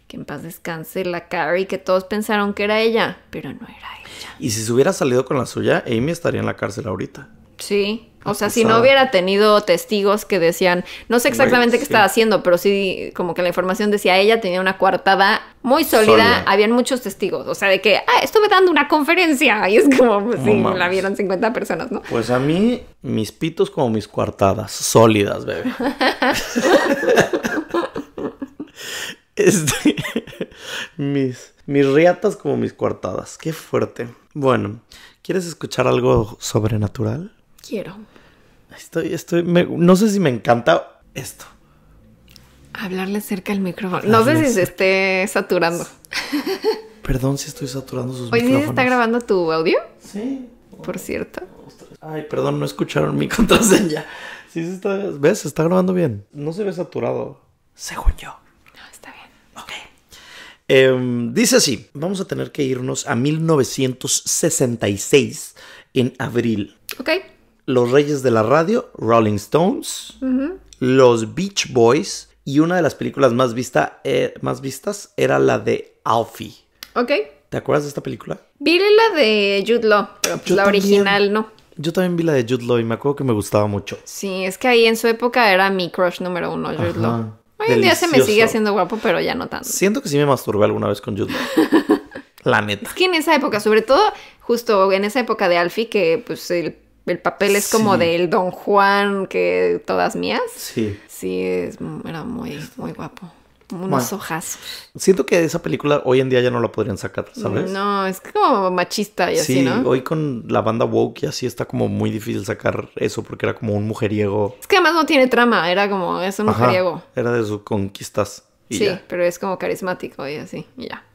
Que en paz descanse la Carrie, que todos pensaron que era ella, pero no era ella. Y si se hubiera salido con la suya, Amy estaría en la cárcel ahorita. Sí, o sea, si no hubiera tenido testigos que decían, no sé exactamente qué estaba haciendo, pero sí como que la información decía, ella tenía una coartada muy sólida, habían muchos testigos, o sea, de que, ah, estuve dando una conferencia y es como, si pues, la vieron 50 personas, ¿no? Pues a mí, mis pitos como mis coartadas, sólidas, bebé. Este, mis, mis riatas como mis coartadas, qué fuerte. Bueno, ¿quieres escuchar algo sobrenatural? Quiero. Estoy, estoy, no sé si me encanta esto. Hablarle cerca al micrófono. No sé si se esté saturando. Perdón si estoy saturando sus micrófonos. ¿Hoy sí está grabando tu audio? Sí. Por cierto. Ay, perdón, no escucharon mi contraseña. Sí se está, ¿ves? Se está grabando bien. No se ve saturado. Según yo. No, está bien. Ok. Em, dice así, vamos a tener que irnos a 1966 en abril. Ok los reyes de la radio, Rolling Stones, los Beach Boys y una de las películas más, vista, eh, más vistas era la de Alfie. Ok. ¿Te acuerdas de esta película? Vi la de Jude Law, pero pues, la original no. Yo también vi la de Jude Law y me acuerdo que me gustaba mucho. Sí, es que ahí en su época era mi crush número uno, Jude Law. Hoy en día se me sigue haciendo guapo, pero ya no tanto. Siento que sí me masturbé alguna vez con Jude Law. la neta. Es que en esa época, sobre todo justo en esa época de Alfie, que pues el el papel es como del Don Juan que todas mías. Sí. Sí, es, era muy, muy guapo. Unos hojas. Siento que esa película hoy en día ya no la podrían sacar, ¿sabes? No, es como machista y así, ¿no? hoy con la banda woke y así está como muy difícil sacar eso porque era como un mujeriego. Es que además no tiene trama, era como, es un mujeriego. Era de sus conquistas. sí, pero es como carismático y así, y ya.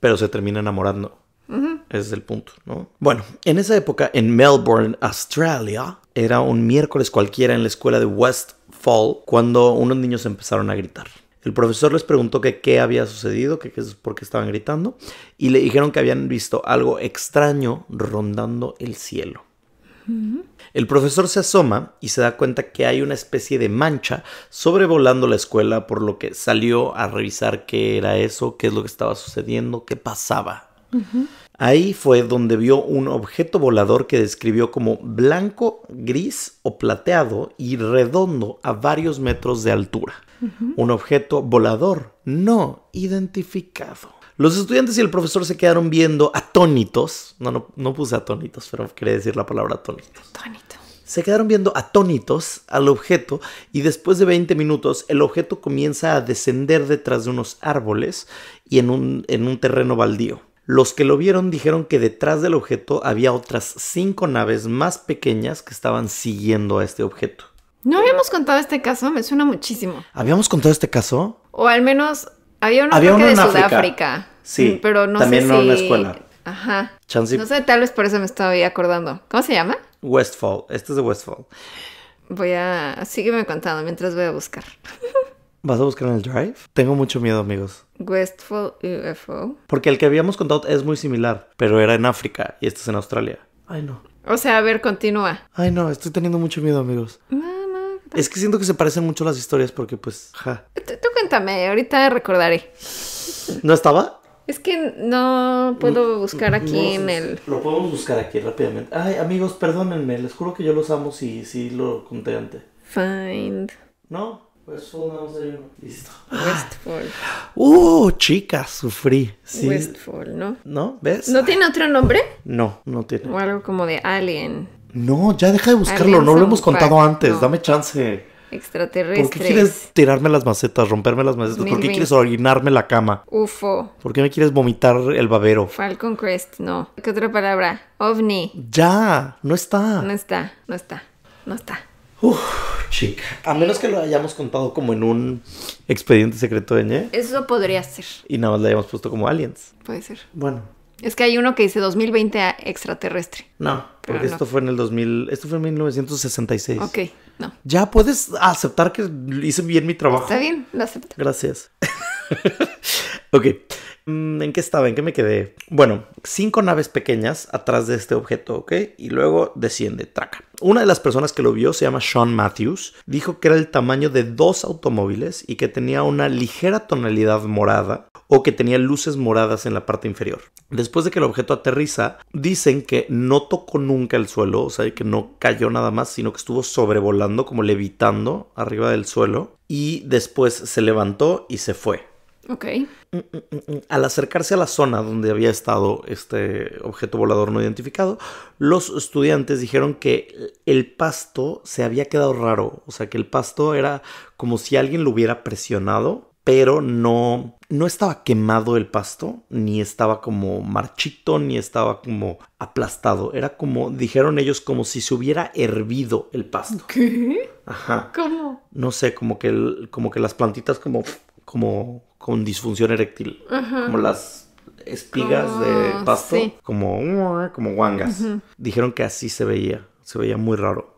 Pero se termina enamorando. Ese es el punto, ¿no? Bueno, en esa época, en Melbourne, Australia, era un miércoles cualquiera en la escuela de Westfall cuando unos niños empezaron a gritar. El profesor les preguntó que qué había sucedido, que, es por qué estaban gritando, y le dijeron que habían visto algo extraño rondando el cielo. El profesor se asoma y se da cuenta que hay una especie de mancha sobrevolando la escuela, por lo que salió a revisar qué era eso, qué es lo que estaba sucediendo, qué pasaba. Ahí fue donde vio un objeto volador que describió como blanco, gris o plateado y redondo a varios metros de altura. Un objeto volador no identificado. Los estudiantes y el profesor se quedaron viendo atónitos. No, no, puse atónitos, pero quería decir la palabra Atónito. Se quedaron viendo atónitos al objeto y después de 20 minutos el objeto comienza a descender detrás de unos árboles y en un terreno baldío. Los que lo vieron dijeron que detrás del objeto había otras cinco naves más pequeñas que estaban siguiendo a este objeto. No habíamos contado este caso, me suena muchísimo. ¿Habíamos contado este caso? O al menos había uno, de Sudáfrica. Sí, mm, pero no también sé no una escuela. Ajá. No sé, tal vez por eso me estaba acordando. ¿Cómo se llama? Westfall. Este es de Westfall. Voy a... Sígueme contando mientras voy a buscar. ¿Vas a buscar en el Drive? Tengo mucho miedo, amigos. Westfall UFO. Porque el que habíamos contado es muy similar, pero era en África y esto es en Australia. Ay, no. O sea, a ver, continúa. Ay, no, estoy teniendo mucho miedo, amigos. No, no. Es que siento que se parecen mucho las historias porque, pues, ja. Tú, cuéntame, ahorita recordaré. ¿No estaba? Es que no puedo mm, buscar aquí en el... Lo podemos buscar aquí rápidamente. Ay, amigos, perdónenme, les juro que yo los amo si, si lo conté antes. Find. No, Westfall no sé. Listo. Westfall. Uh, chica, sufrí. Westfall, ¿no? ¿No? ¿Ves? ¿No tiene otro nombre? No, no tiene. O algo como de Alien. No, ya deja de buscarlo, no lo hemos contado antes, dame chance. Extraterrestre. ¿Por qué quieres tirarme las macetas, romperme las macetas? ¿Por qué quieres orinarme la cama? UFO. ¿Por qué me quieres vomitar el babero? Falcon Crest, no. ¿Qué otra palabra? OVNI. Ya, no está. No está, no está, no está. Uf, chica. A menos que lo hayamos contado como en un expediente secreto de ñe. Eso podría ser. Y nada más le hayamos puesto como aliens. Puede ser. Bueno. Es que hay uno que dice 2020 extraterrestre. No, porque esto fue en el 2000, esto fue en 1966. Ok, no. Ya puedes aceptar que hice bien mi trabajo. Está bien, lo acepto. Gracias. ok. Mm, ¿En qué estaba? ¿En qué me quedé? Bueno, cinco naves pequeñas atrás de este objeto, ¿ok? Y luego desciende, traca. Una de las personas que lo vio se llama Sean Matthews. Dijo que era el tamaño de dos automóviles y que tenía una ligera tonalidad morada o que tenía luces moradas en la parte inferior. Después de que el objeto aterriza, dicen que no tocó nunca el suelo, o sea, que no cayó nada más, sino que estuvo sobrevolando, como levitando arriba del suelo, y después se levantó y se fue. Ok. Mm, mm, mm, Al acercarse a la zona donde había estado este objeto volador no identificado, los estudiantes dijeron que el pasto se había quedado raro. O sea, que el pasto era como si alguien lo hubiera presionado pero no, no estaba quemado el pasto, ni estaba como marchito, ni estaba como aplastado. Era como, dijeron ellos, como si se hubiera hervido el pasto. ¿Qué? Ajá. ¿Cómo? No sé, como que, como que las plantitas como, como con disfunción eréctil, como las espigas de oh, pasto, como, como guangas. Dijeron que así se veía, se veía muy raro.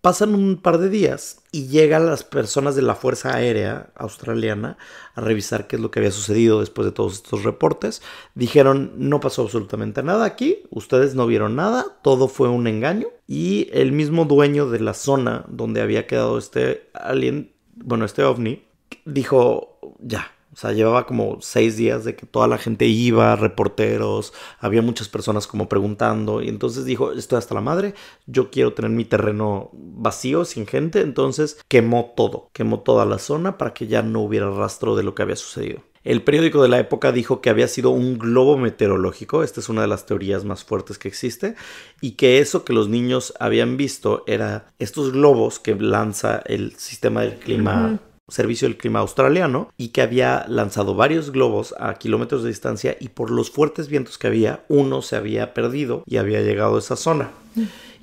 Pasan un par de días y llegan las personas de la Fuerza Aérea Australiana a revisar qué es lo que había sucedido después de todos estos reportes. Dijeron, no pasó absolutamente nada aquí, ustedes no vieron nada, todo fue un engaño. Y el mismo dueño de la zona donde había quedado este alien, bueno, este ovni, dijo, ya. O sea, llevaba como seis días de que toda la gente iba, reporteros, había muchas personas como preguntando. Y entonces dijo, estoy hasta la madre, yo quiero tener mi terreno vacío, sin gente. Entonces quemó todo, quemó toda la zona para que ya no hubiera rastro de lo que había sucedido. El periódico de la época dijo que había sido un globo meteorológico, esta es una de las teorías más fuertes que existe, y que eso que los niños habían visto era estos globos que lanza el sistema del clima. Servicio del Clima Australiano y que había lanzado varios globos a kilómetros de distancia y por los fuertes vientos que había, uno se había perdido y había llegado a esa zona.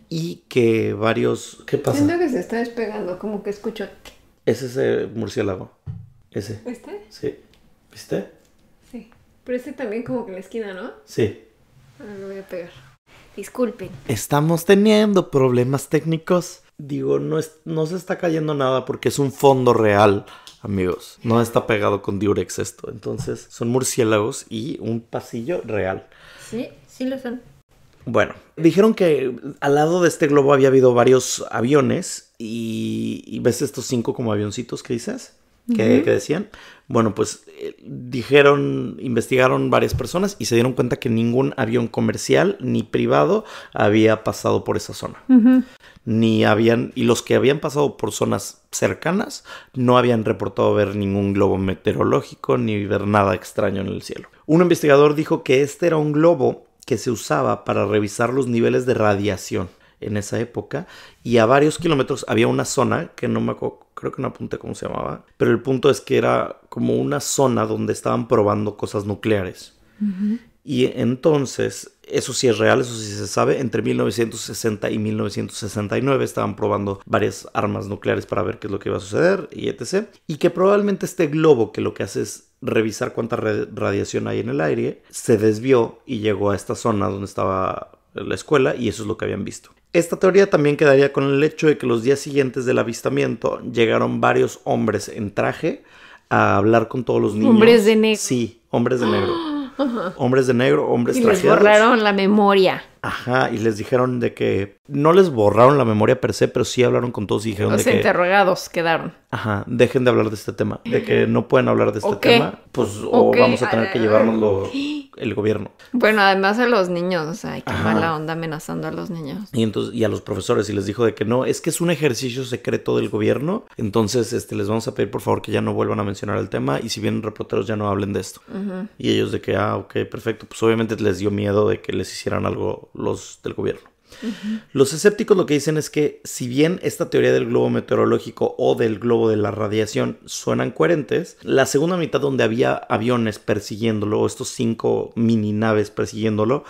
Y que varios... ¿Qué pasa? Siento que se está despegando, como que escucho... Ese Es ese murciélago. Ese. ¿Este? Sí. ¿Viste? Sí. Pero este también como que en la esquina, ¿no? Sí. Ahora lo voy a pegar. Disculpen. Estamos teniendo problemas técnicos digo, no, no se está cayendo nada porque es un fondo real, amigos. No está pegado con diurex esto. Entonces, son murciélagos y un pasillo real. Sí, sí lo son. Bueno, dijeron que al lado de este globo había habido varios aviones y, ves estos cinco como avioncitos que dices, que, decían. Bueno, pues eh, dijeron, investigaron varias personas y se dieron cuenta que ningún avión comercial ni privado había pasado por esa zona ni habían, y los que habían pasado por zonas cercanas no habían reportado ver ningún globo meteorológico ni ver nada extraño en el cielo. Un investigador dijo que este era un globo que se usaba para revisar los niveles de radiación en esa época y a varios kilómetros había una zona que no me acuerdo, creo que no apunté cómo se llamaba, pero el punto es que era como una zona donde estaban probando cosas nucleares. Y entonces, eso sí es real, eso sí se sabe, entre 1960 y 1969 estaban probando varias armas nucleares para ver qué es lo que iba a suceder y etc. Y que probablemente este globo que lo que hace es revisar cuánta radiación hay en el aire, se desvió y llegó a esta zona donde estaba la escuela y eso es lo que habían visto. Esta teoría también quedaría con el hecho de que los días siguientes del avistamiento llegaron varios hombres en traje a hablar con todos los niños. Hombres de negro. Sí, hombres de negro. ¡Ah! hombres de negro, hombres y les borraron la memoria. Ajá, y les dijeron de que no les borraron la memoria per se, pero sí hablaron con todos y dijeron Los interrogados quedaron. Ajá, dejen de hablar de este tema, de que no pueden hablar de este tema, pues o vamos a tener que llevárnoslo... ¡Ah! el gobierno. Bueno, además a los niños, o sea, qué mala onda amenazando a los niños. Y entonces, y a los profesores, y les dijo de que no, es que es un ejercicio secreto del gobierno, entonces este, les vamos a pedir por favor que ya no vuelvan a mencionar el tema y si vienen reporteros ya no hablen de esto. Y ellos de que, ah, ok, perfecto, pues obviamente les dio miedo de que les hicieran algo los del gobierno. Los escépticos lo que dicen es que si bien esta teoría del globo meteorológico o del globo de la radiación suenan coherentes, la segunda mitad donde había aviones persiguiéndolo, O estos cinco mini naves persiguiéndolo,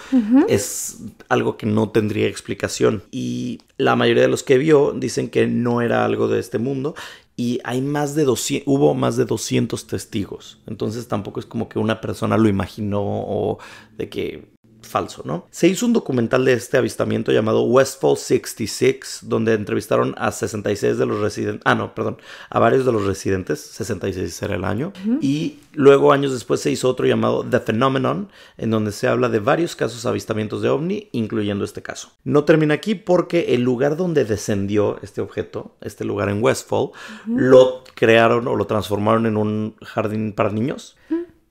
es algo que no tendría explicación. Y la mayoría de los que vio dicen que no era algo de este mundo y hay más de 200, hubo más de 200 testigos. Entonces tampoco es como que una persona lo imaginó o de que falso, ¿no? Se hizo un documental de este avistamiento llamado Westfall 66, donde entrevistaron a 66 de los residentes, ah, no, perdón, a varios de los residentes, 66 era el año, y luego años después se hizo otro llamado The Phenomenon, en donde se habla de varios casos avistamientos de ovni, incluyendo este caso. No termina aquí porque el lugar donde descendió este objeto, este lugar en Westfall, lo crearon o lo transformaron en un jardín para niños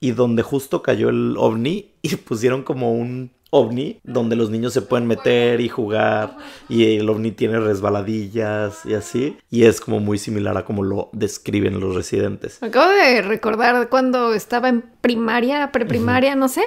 y donde justo cayó el ovni y pusieron como un ovni donde los niños se pueden meter y jugar y el ovni tiene resbaladillas y así y es como muy similar a como lo describen los residentes. Acabo de recordar cuando estaba en primaria, preprimaria, no sé,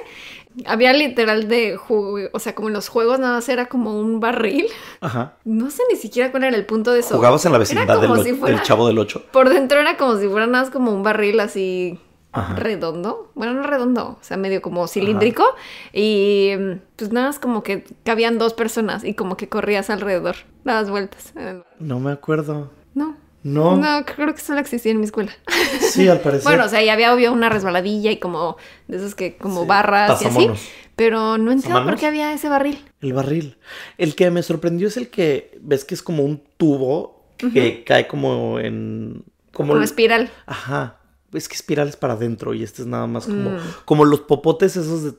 había literal de o sea, como en los juegos nada más era como un barril. Ajá. No sé ni siquiera cuál era el punto de eso. Jugabas en la vecindad del, chavo del 8. Por dentro era como si fuera nada más como un barril así redondo, bueno, no redondo, o sea, medio como cilíndrico, y pues nada más como que cabían dos personas y como que corrías alrededor, dabas vueltas. No me acuerdo. No. No. No, creo que solo existía en mi escuela. Sí, al parecer. bueno, o sea, ya había obvio una resbaladilla y como de esas que como barras y así. Pero no entiendo por qué había ese barril. El barril. El que me sorprendió es el que ves que es como un tubo que cae como en como, una espiral. Ajá es que espirales para adentro y este es nada más como, mm. como los popotes esos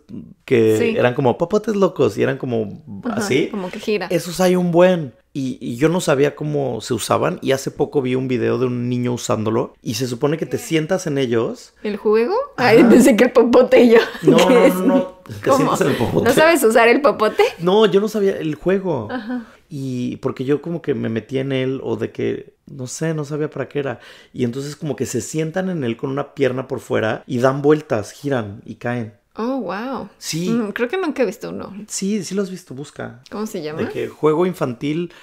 que eran como popotes locos y eran como así. Como que gira. Esos hay un buen. Y, yo no sabía cómo se usaban y hace poco vi un video de un niño usándolo y se supone que te sientas en ellos. ¿El juego? Ay, pensé que el popote y yo. No, no, no, no, Te sientas en el popote. ¿No sabes usar el popote? No, yo no sabía el juego. Ajá. Y porque yo como que me metí en él o de que, no sé, no sabía para qué era. Y entonces como que se sientan en él con una pierna por fuera y dan vueltas, giran y caen. Oh, wow. Sí. Mm, creo que nunca he visto uno. Sí, sí lo has visto, busca. ¿Cómo se llama? De que juego infantil.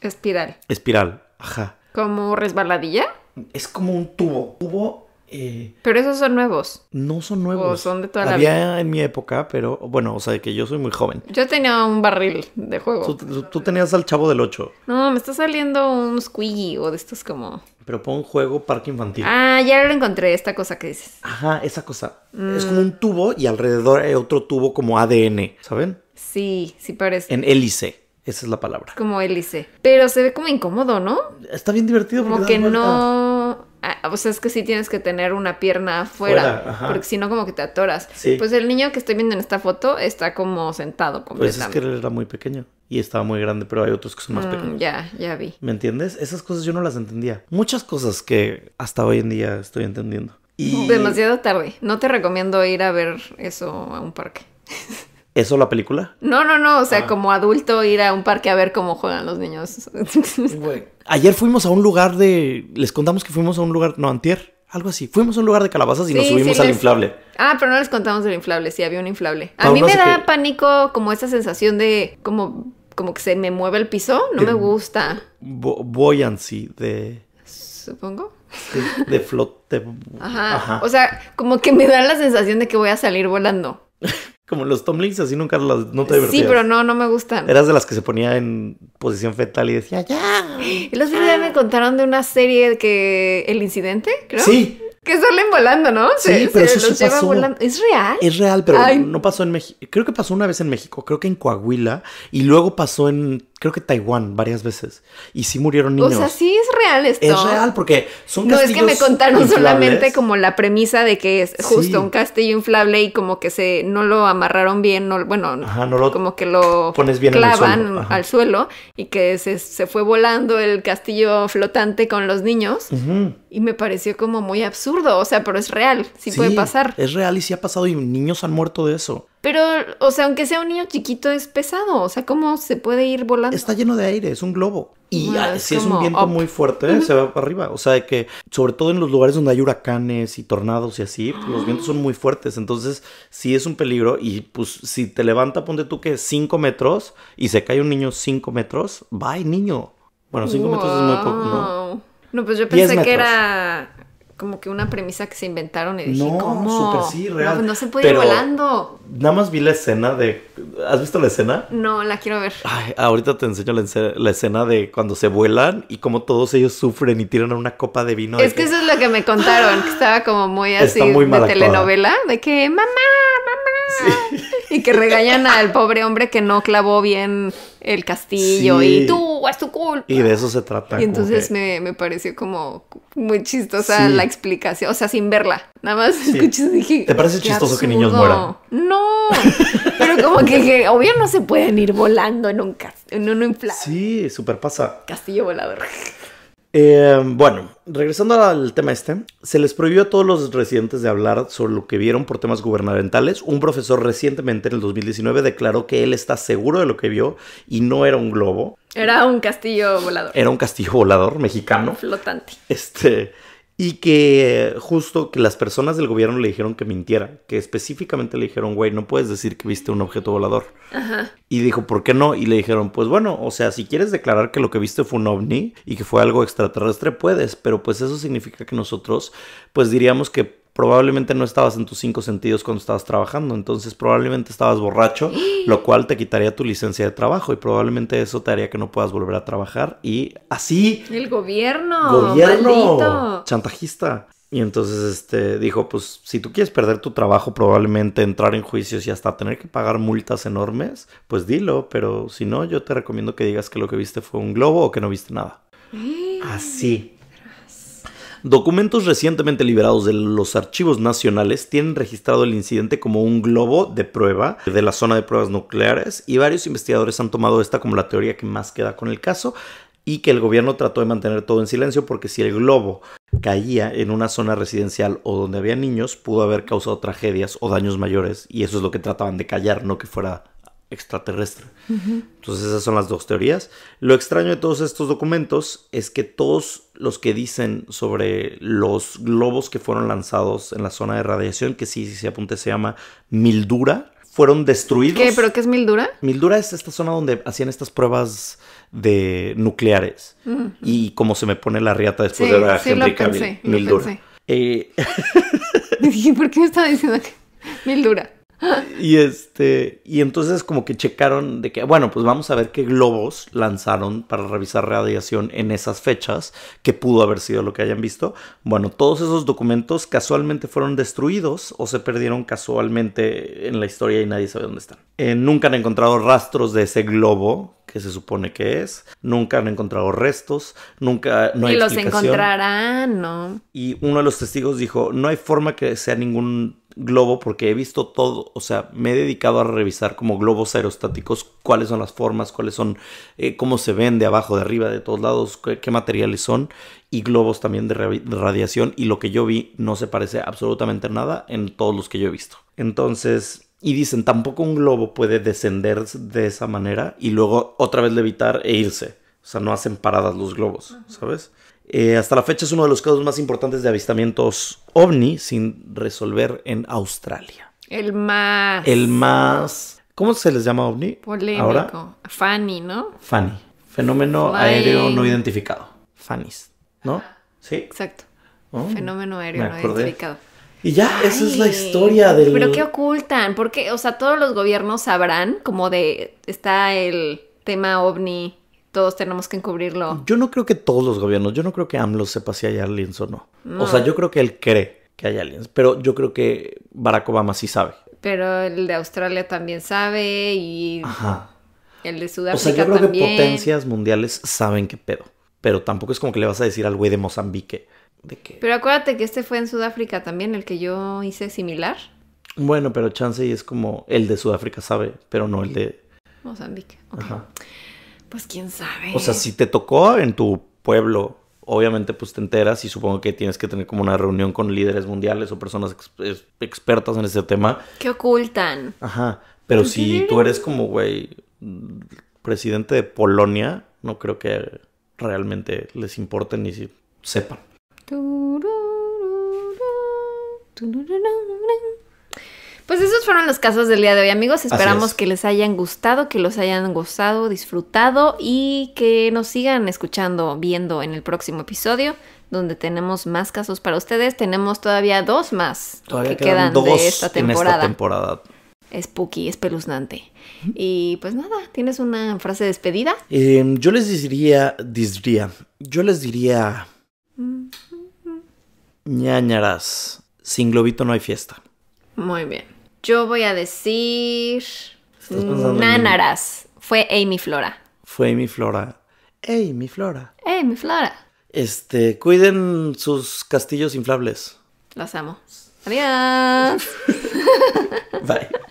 Espiral. Espiral, ajá. ¿Como resbaladilla? Es como un tubo. Tubo eh, pero esos son nuevos. No son nuevos. O son de toda la vida. en mi época, pero bueno, o sea, que yo soy muy joven. Yo tenía un barril de juego. Tú, tenías al chavo del 8. No, me está saliendo un squiggy o de estos como. Pero pon juego parque infantil. Ah, ya lo encontré, esta cosa que dices. Ajá, esa cosa. Es mm. como un tubo y alrededor hay otro tubo como ADN, ¿saben? Sí, sí parece. En hélice. Esa es la palabra. Como hélice. Pero se ve como incómodo, ¿no? Está bien divertido. Como que no. Ah, o sea, es que sí tienes que tener una pierna afuera, porque si no como que te atoras. Pues el niño que estoy viendo en esta foto está como sentado completamente. Pues es que él era muy pequeño y estaba muy grande, pero hay otros que son más mm, pequeños. Ya, ya vi. ¿Me entiendes? Esas cosas yo no las entendía. Muchas cosas que hasta hoy en día estoy entendiendo. Y... Demasiado tarde. No te recomiendo ir a ver eso a un parque. ¿Eso la película? No, no, no. O sea, ah. como adulto ir a un parque a ver cómo juegan los niños. Ayer fuimos a un lugar de. Les contamos que fuimos a un lugar. No, Antier. Algo así. Fuimos a un lugar de calabazas y nos subimos al inflable. Ah, pero no les contamos del inflable. Sí, había un inflable. A mí me da pánico como esa sensación de. Como, como que se me mueve el piso. No me em, gusta. Bo buoyancy de. Supongo. De, flote. Ajá. Ajá. O sea, como que me da la sensación de que voy a salir volando. Como los Tomlings, así nunca las, no te Sí, pero no, no me gustan. Eras de las que se ponía en posición fetal y decía, ya. Y los días me contaron de una serie que. El incidente, creo. Sí. Que salen volando, ¿no? Sí, pero eso ¿Es real? Es real, pero no pasó en México. Creo que pasó una vez en México, creo que en Coahuila. Y luego pasó en creo que Taiwán varias veces. Y sí murieron niños. O sea, sí es real esto. Es real porque son No es que me contaron solamente como la premisa de que es justo un castillo inflable y como que se no lo amarraron bien, bueno, como que lo pones bien clavan al suelo y que se, se, fue volando el castillo flotante con los niños. Y me pareció como muy absurdo, o sea, pero es real, sí, puede pasar. Es real y sí ha pasado y niños han muerto de eso. Pero, o sea, aunque sea un niño chiquito, es pesado. O sea, ¿cómo se puede ir volando? Está lleno de aire, es un globo. Y ah, ah, si es un viento muy fuerte, se va para arriba. O sea, que sobre todo en los lugares donde hay huracanes y tornados y así, los vientos son muy fuertes. Entonces, sí es un peligro. Y pues, si te levanta, ponte tú que Cinco metros y se cae un niño cinco metros, bye, niño. Bueno, 5 metros es muy poco, ¿no? No, pues yo pensé que era como que una premisa que se inventaron y dije, no, No, no, se puede ir volando. Nada más vi la escena de... ¿Has visto la escena? No, la quiero ver. ahorita te enseño la, escena de cuando se vuelan y como todos ellos sufren y tiran una copa de vino. Es que, eso es lo que me contaron, que estaba como muy así de telenovela, de que mamá, mamá Y que regañan al pobre hombre que no clavó bien el castillo y tú, es tu culpa. Y de eso se trata. Y entonces me, pareció como muy chistosa la explicación, o sea, sin verla. Nada más escuches dije. ¿Te parece chistoso que niños mueran? No, pero como que, que, obvio no se pueden ir volando en un, en Sí, super pasa. Castillo volador. Eh, bueno, regresando al tema este, se les prohibió a todos los residentes de hablar sobre lo que vieron por temas gubernamentales. Un profesor recientemente, en el 2019, declaró que él está seguro de lo que vio y no era un globo. Era un castillo volador. Era un castillo volador mexicano. Flotante. Este, y que justo que las personas del gobierno le dijeron que mintiera, que específicamente le dijeron, güey, no puedes decir que viste un objeto volador. Y dijo, ¿por qué no? Y le dijeron, pues bueno, o sea, si quieres declarar que lo que viste fue un ovni y que fue algo extraterrestre, puedes, pero pues eso significa que nosotros, pues diríamos que probablemente no estabas en tus cinco sentidos cuando estabas trabajando, entonces probablemente estabas borracho, lo cual te quitaría tu licencia de trabajo y probablemente eso te haría que no puedas volver a trabajar y así. El gobierno. Gobierno. Chantajista. Y entonces este, dijo, pues si tú quieres perder tu trabajo, probablemente entrar en juicios y hasta tener que pagar multas enormes, pues dilo, pero si no, yo te recomiendo que digas que lo que viste fue un globo o que no viste nada. Así. Documentos recientemente liberados de los archivos nacionales tienen registrado el incidente como un globo de prueba de la zona de pruebas nucleares y varios investigadores han tomado esta como la teoría que más queda con el caso y que el gobierno trató de mantener todo en silencio porque si el globo caía en una zona residencial o donde había niños pudo haber causado tragedias o daños mayores y eso es lo que trataban de callar, no que fuera extraterrestre. Entonces esas son las dos teorías. Lo extraño de todos estos documentos es que todos los que dicen sobre los globos que fueron lanzados en la zona de radiación, que sí, sí se apunte, se llama Mildura, fueron destruidos. ¿Qué? ¿Pero qué es Mildura? Mildura es esta zona donde hacían estas pruebas de nucleares. Y como se me pone la riata después de la sí, Henry Mildura. Eh, ¿Por qué me estaba diciendo que Mildura? y este, y entonces como que checaron de que, bueno, pues vamos a ver qué globos lanzaron para revisar radiación en esas fechas, que pudo haber sido lo que hayan visto. Bueno, todos esos documentos casualmente fueron destruidos o se perdieron casualmente en la historia y nadie sabe dónde están. Eh, nunca han encontrado rastros de ese globo que se supone que es. Nunca han encontrado restos, nunca no y los encontrarán, ¿no? Y uno de los testigos dijo, "No hay forma que sea ningún globo porque he visto todo, o sea, me he dedicado a revisar como globos aerostáticos, cuáles son las formas, cuáles son, eh, cómo se ven de abajo, de arriba, de todos lados, qué, materiales son y globos también de, de radiación y lo que yo vi no se parece absolutamente nada en todos los que yo he visto. Entonces, y dicen, tampoco un globo puede descender de esa manera y luego otra vez levitar e irse. O sea, no hacen paradas los globos, ¿sabes? Eh, hasta la fecha es uno de los casos más importantes de avistamientos ovni sin resolver en Australia. El más. El más. ¿Cómo se les llama ovni? Polémico. Fanny, ¿no? Fanny. Fenómeno aéreo no identificado. Fannies, ¿no? Sí. Exacto. Oh, Fenómeno aéreo no identificado. Y ya, esa es la historia del. Pero ¿qué ocultan? Porque, o sea, todos los gobiernos sabrán, como de. Está el tema ovni todos tenemos que encubrirlo. Yo no creo que todos los gobiernos, yo no creo que AMLO sepa si hay aliens o no. O sea, yo creo que él cree que hay aliens, pero yo creo que Barack Obama sí sabe. Pero el de Australia también sabe y Ajá. el de Sudáfrica también. O sea, yo creo que potencias mundiales saben qué pedo, pero tampoco es como que le vas a decir al güey de Mozambique de Pero acuérdate que este fue en Sudáfrica también, el que yo hice similar. Bueno, pero chance es como el de Sudáfrica sabe, pero no el de... Mozambique. Ajá. Pues quién sabe. O sea, si te tocó en tu pueblo, obviamente pues te enteras y supongo que tienes que tener como una reunión con líderes mundiales o personas expertas en ese tema. Que ocultan. Ajá. Pero si tú eres como, güey, presidente de Polonia, no creo que realmente les importe ni si sepan. Pues esos fueron los casos del día de hoy, amigos. Esperamos que les hayan gustado, que los hayan gozado, disfrutado y que nos sigan escuchando, viendo en el próximo episodio donde tenemos más casos para ustedes. Tenemos todavía dos más que quedan, de esta temporada. Spooky, espeluznante. Y pues nada, ¿tienes una frase de despedida? Em, yo les diría, diría, yo les diría... sin globito no hay fiesta. Muy bien. Yo voy a decir. Mm, nanaras. Fue Amy Flora. Fue Amy Flora. Amy Flora. Amy Flora. Este, cuiden sus castillos inflables. Los amo. Adiós. Bye.